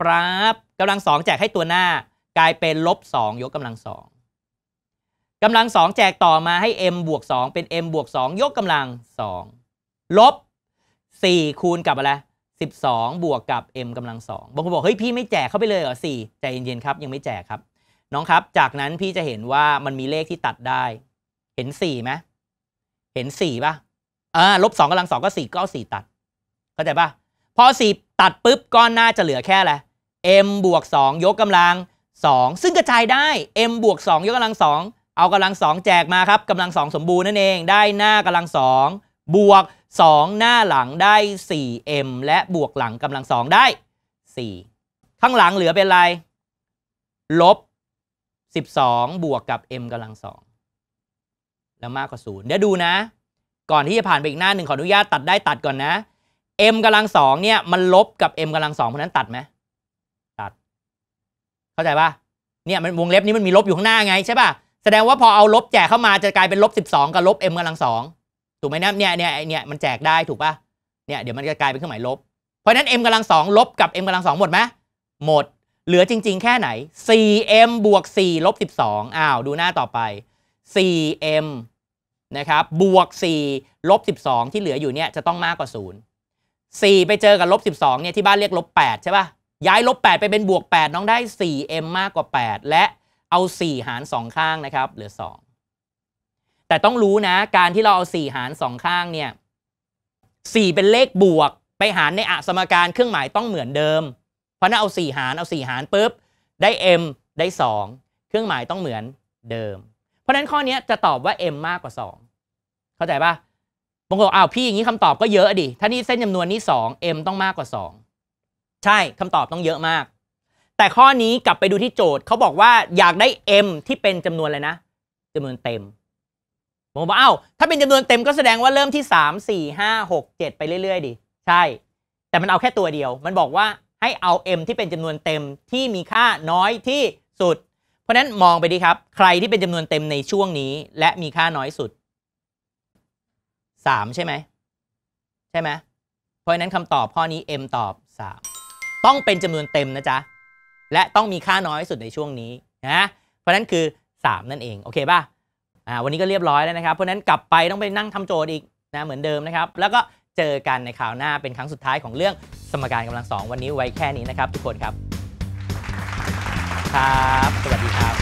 ปราบกำลัง 2 แจกให้ตัวหน้า กลายเป็นลบ 2 ยกกำลัง 2กำลัง 2 แจกต่อมาให้ m บวก 2 เป็น m บวก 2 ยกกำลัง2ลบ4คูณกับอะไร 12 บวกกับ m กำลัง2บางคนบอกเฮ้ยพี่ไม่แจกเข้าไปเลยเหรอ4ใจเย็น ๆ ครับ ยังไม่แจกครับ น้องครับ จากนั้นพี่จะเห็นว่ามันมีเลขที่ตัดได้ เห็น4ไหมเห็น 4 ป่ะอ่าลบ2กำลัง2ก็ 4 ก็สี่4ตัด เข้าใจป่ะ พอ 4 ตัดปุ๊บก้อนหน้าจะเหลือแค่อะไร m บวก2ยกกำลัง 2 ซึ่งกระจายได้ m บวก2ยกกำลัง2เอากำลังสองแจกมาครับกำลังสองสมบูรณ์นั่นเองได้หน้ากำลังสองบวก2หน้าหลังได้ 4m และบวกหลังกำลังสองได้ 4 ข้างหลังเหลือเป็นไรลบ12บวกกับ m กำลังสองแล้วมากกว่าศูนย์เดี๋ยวดูนะ ก่อนที่จะผ่านไปอีกหน้าหนึ่งขออนุญาตตัดได้ตัดก่อนนะ m กำลังสองเนี่ยมันลบกับ m กำลังสองเพราะนั้นตัดไหมตัดเข้าใจปะเนี่ยมันวงเล็บนี้มันมีลบอยู่ข้างหน้าไงใช่ปะแสดงว่าพอเอาลบแจกเข้ามาจะกลายเป็นลบ12กับลบ m กำลังสองถูกไหมนะเนี่ยเนี่ยเนี่ยมันแจกได้ถูกปะเนี่ยเดี๋ยวมันจะกลายเป็นเครื่องหมายลบ เพราะนั้น m กำลังสองลบกับ m กำลังสองหมดไหมหมดเหลือจริง ๆ แค่ไหน 4m บวก4ลบ12 อ้าวดูหน้าต่อไป 4m นะครับบวก4ลบ12 ที่เหลืออยู่เนี่ย จะต้องมากกว่า 0 4 ไปเจอกับลบ12เนี่ยที่บ้านเรียกลบ8ใช่ปะ่ะย้ายลบ8ไปเป็นบวก8น้องได้ 4m มากกว่า 8 และเอา 4 หาร 2 ข้าง นะครับ เหลือ 2 แต่ต้องรู้นะ การที่เราเอา 4 หาร 2 ข้าง เนี่ย 4 เป็นเลขบวก ไปหารในอสมการ เครื่องหมายต้องเหมือนเดิม เพราะนั้นเอา 4 หาร เอา 4 หารปุ๊บ ได้ m ได้ 2 เครื่องหมายต้องเหมือนเดิม เพราะนั้นข้อนี้จะตอบว่า m มากกว่า 2 เข้าใจปะบางคนอ้าวพี่อย่างนี้คำตอบก็เยอะดิ ถ้านี่เส้นจำนวนนี้2 m ต้องมากกว่า 2 ใช่คำตอบต้องเยอะมากแต่ข้อนี้กลับไปดูที่โจทย์เขาบอกว่าอยากได้ m ที่เป็นจำนวนอะไรนะจำนวนเต็ม ผมบอกเอ้าถ้าเป็นจำนวนเต็มก็แสดงว่าเริ่มที่สามสี่ห้าหกเจ็ดไปเรื่อยๆดิ ใช่ แต่มันเอาแค่ตัวเดียว มันบอกว่าให้เอา m ที่เป็นจำนวนเต็มที่มีค่าน้อยที่สุด เพราะนั้นมองไปดีครับ ใครที่เป็นจำนวนเต็มในช่วงนี้ และมีค่าน้อยสุดสามใช่ไหมใช่ไหมเพราะนั้นคำตอบข้อนี้ m ตอบสามต้องเป็นจำนวนเต็มนะจ๊ะและต้องมีค่าน้อยสุดในช่วงนี้นะ เพราะนั้นคือ 3 นั่นเองโอเคป่ะ อ่า วันนี้ก็เรียบร้อยแล้วนะครับ เพราะนั้นกลับไปต้องไปนั่งทำโจทย์อีกนะเหมือนเดิมนะครับ แล้วก็เจอกันในคราวหน้าเป็นครั้งสุดท้ายของเรื่องสมการกำลังสองวันนี้ไว้แค่นี้นะครับ ทุกคนครับ ครับ สวัสดีครับ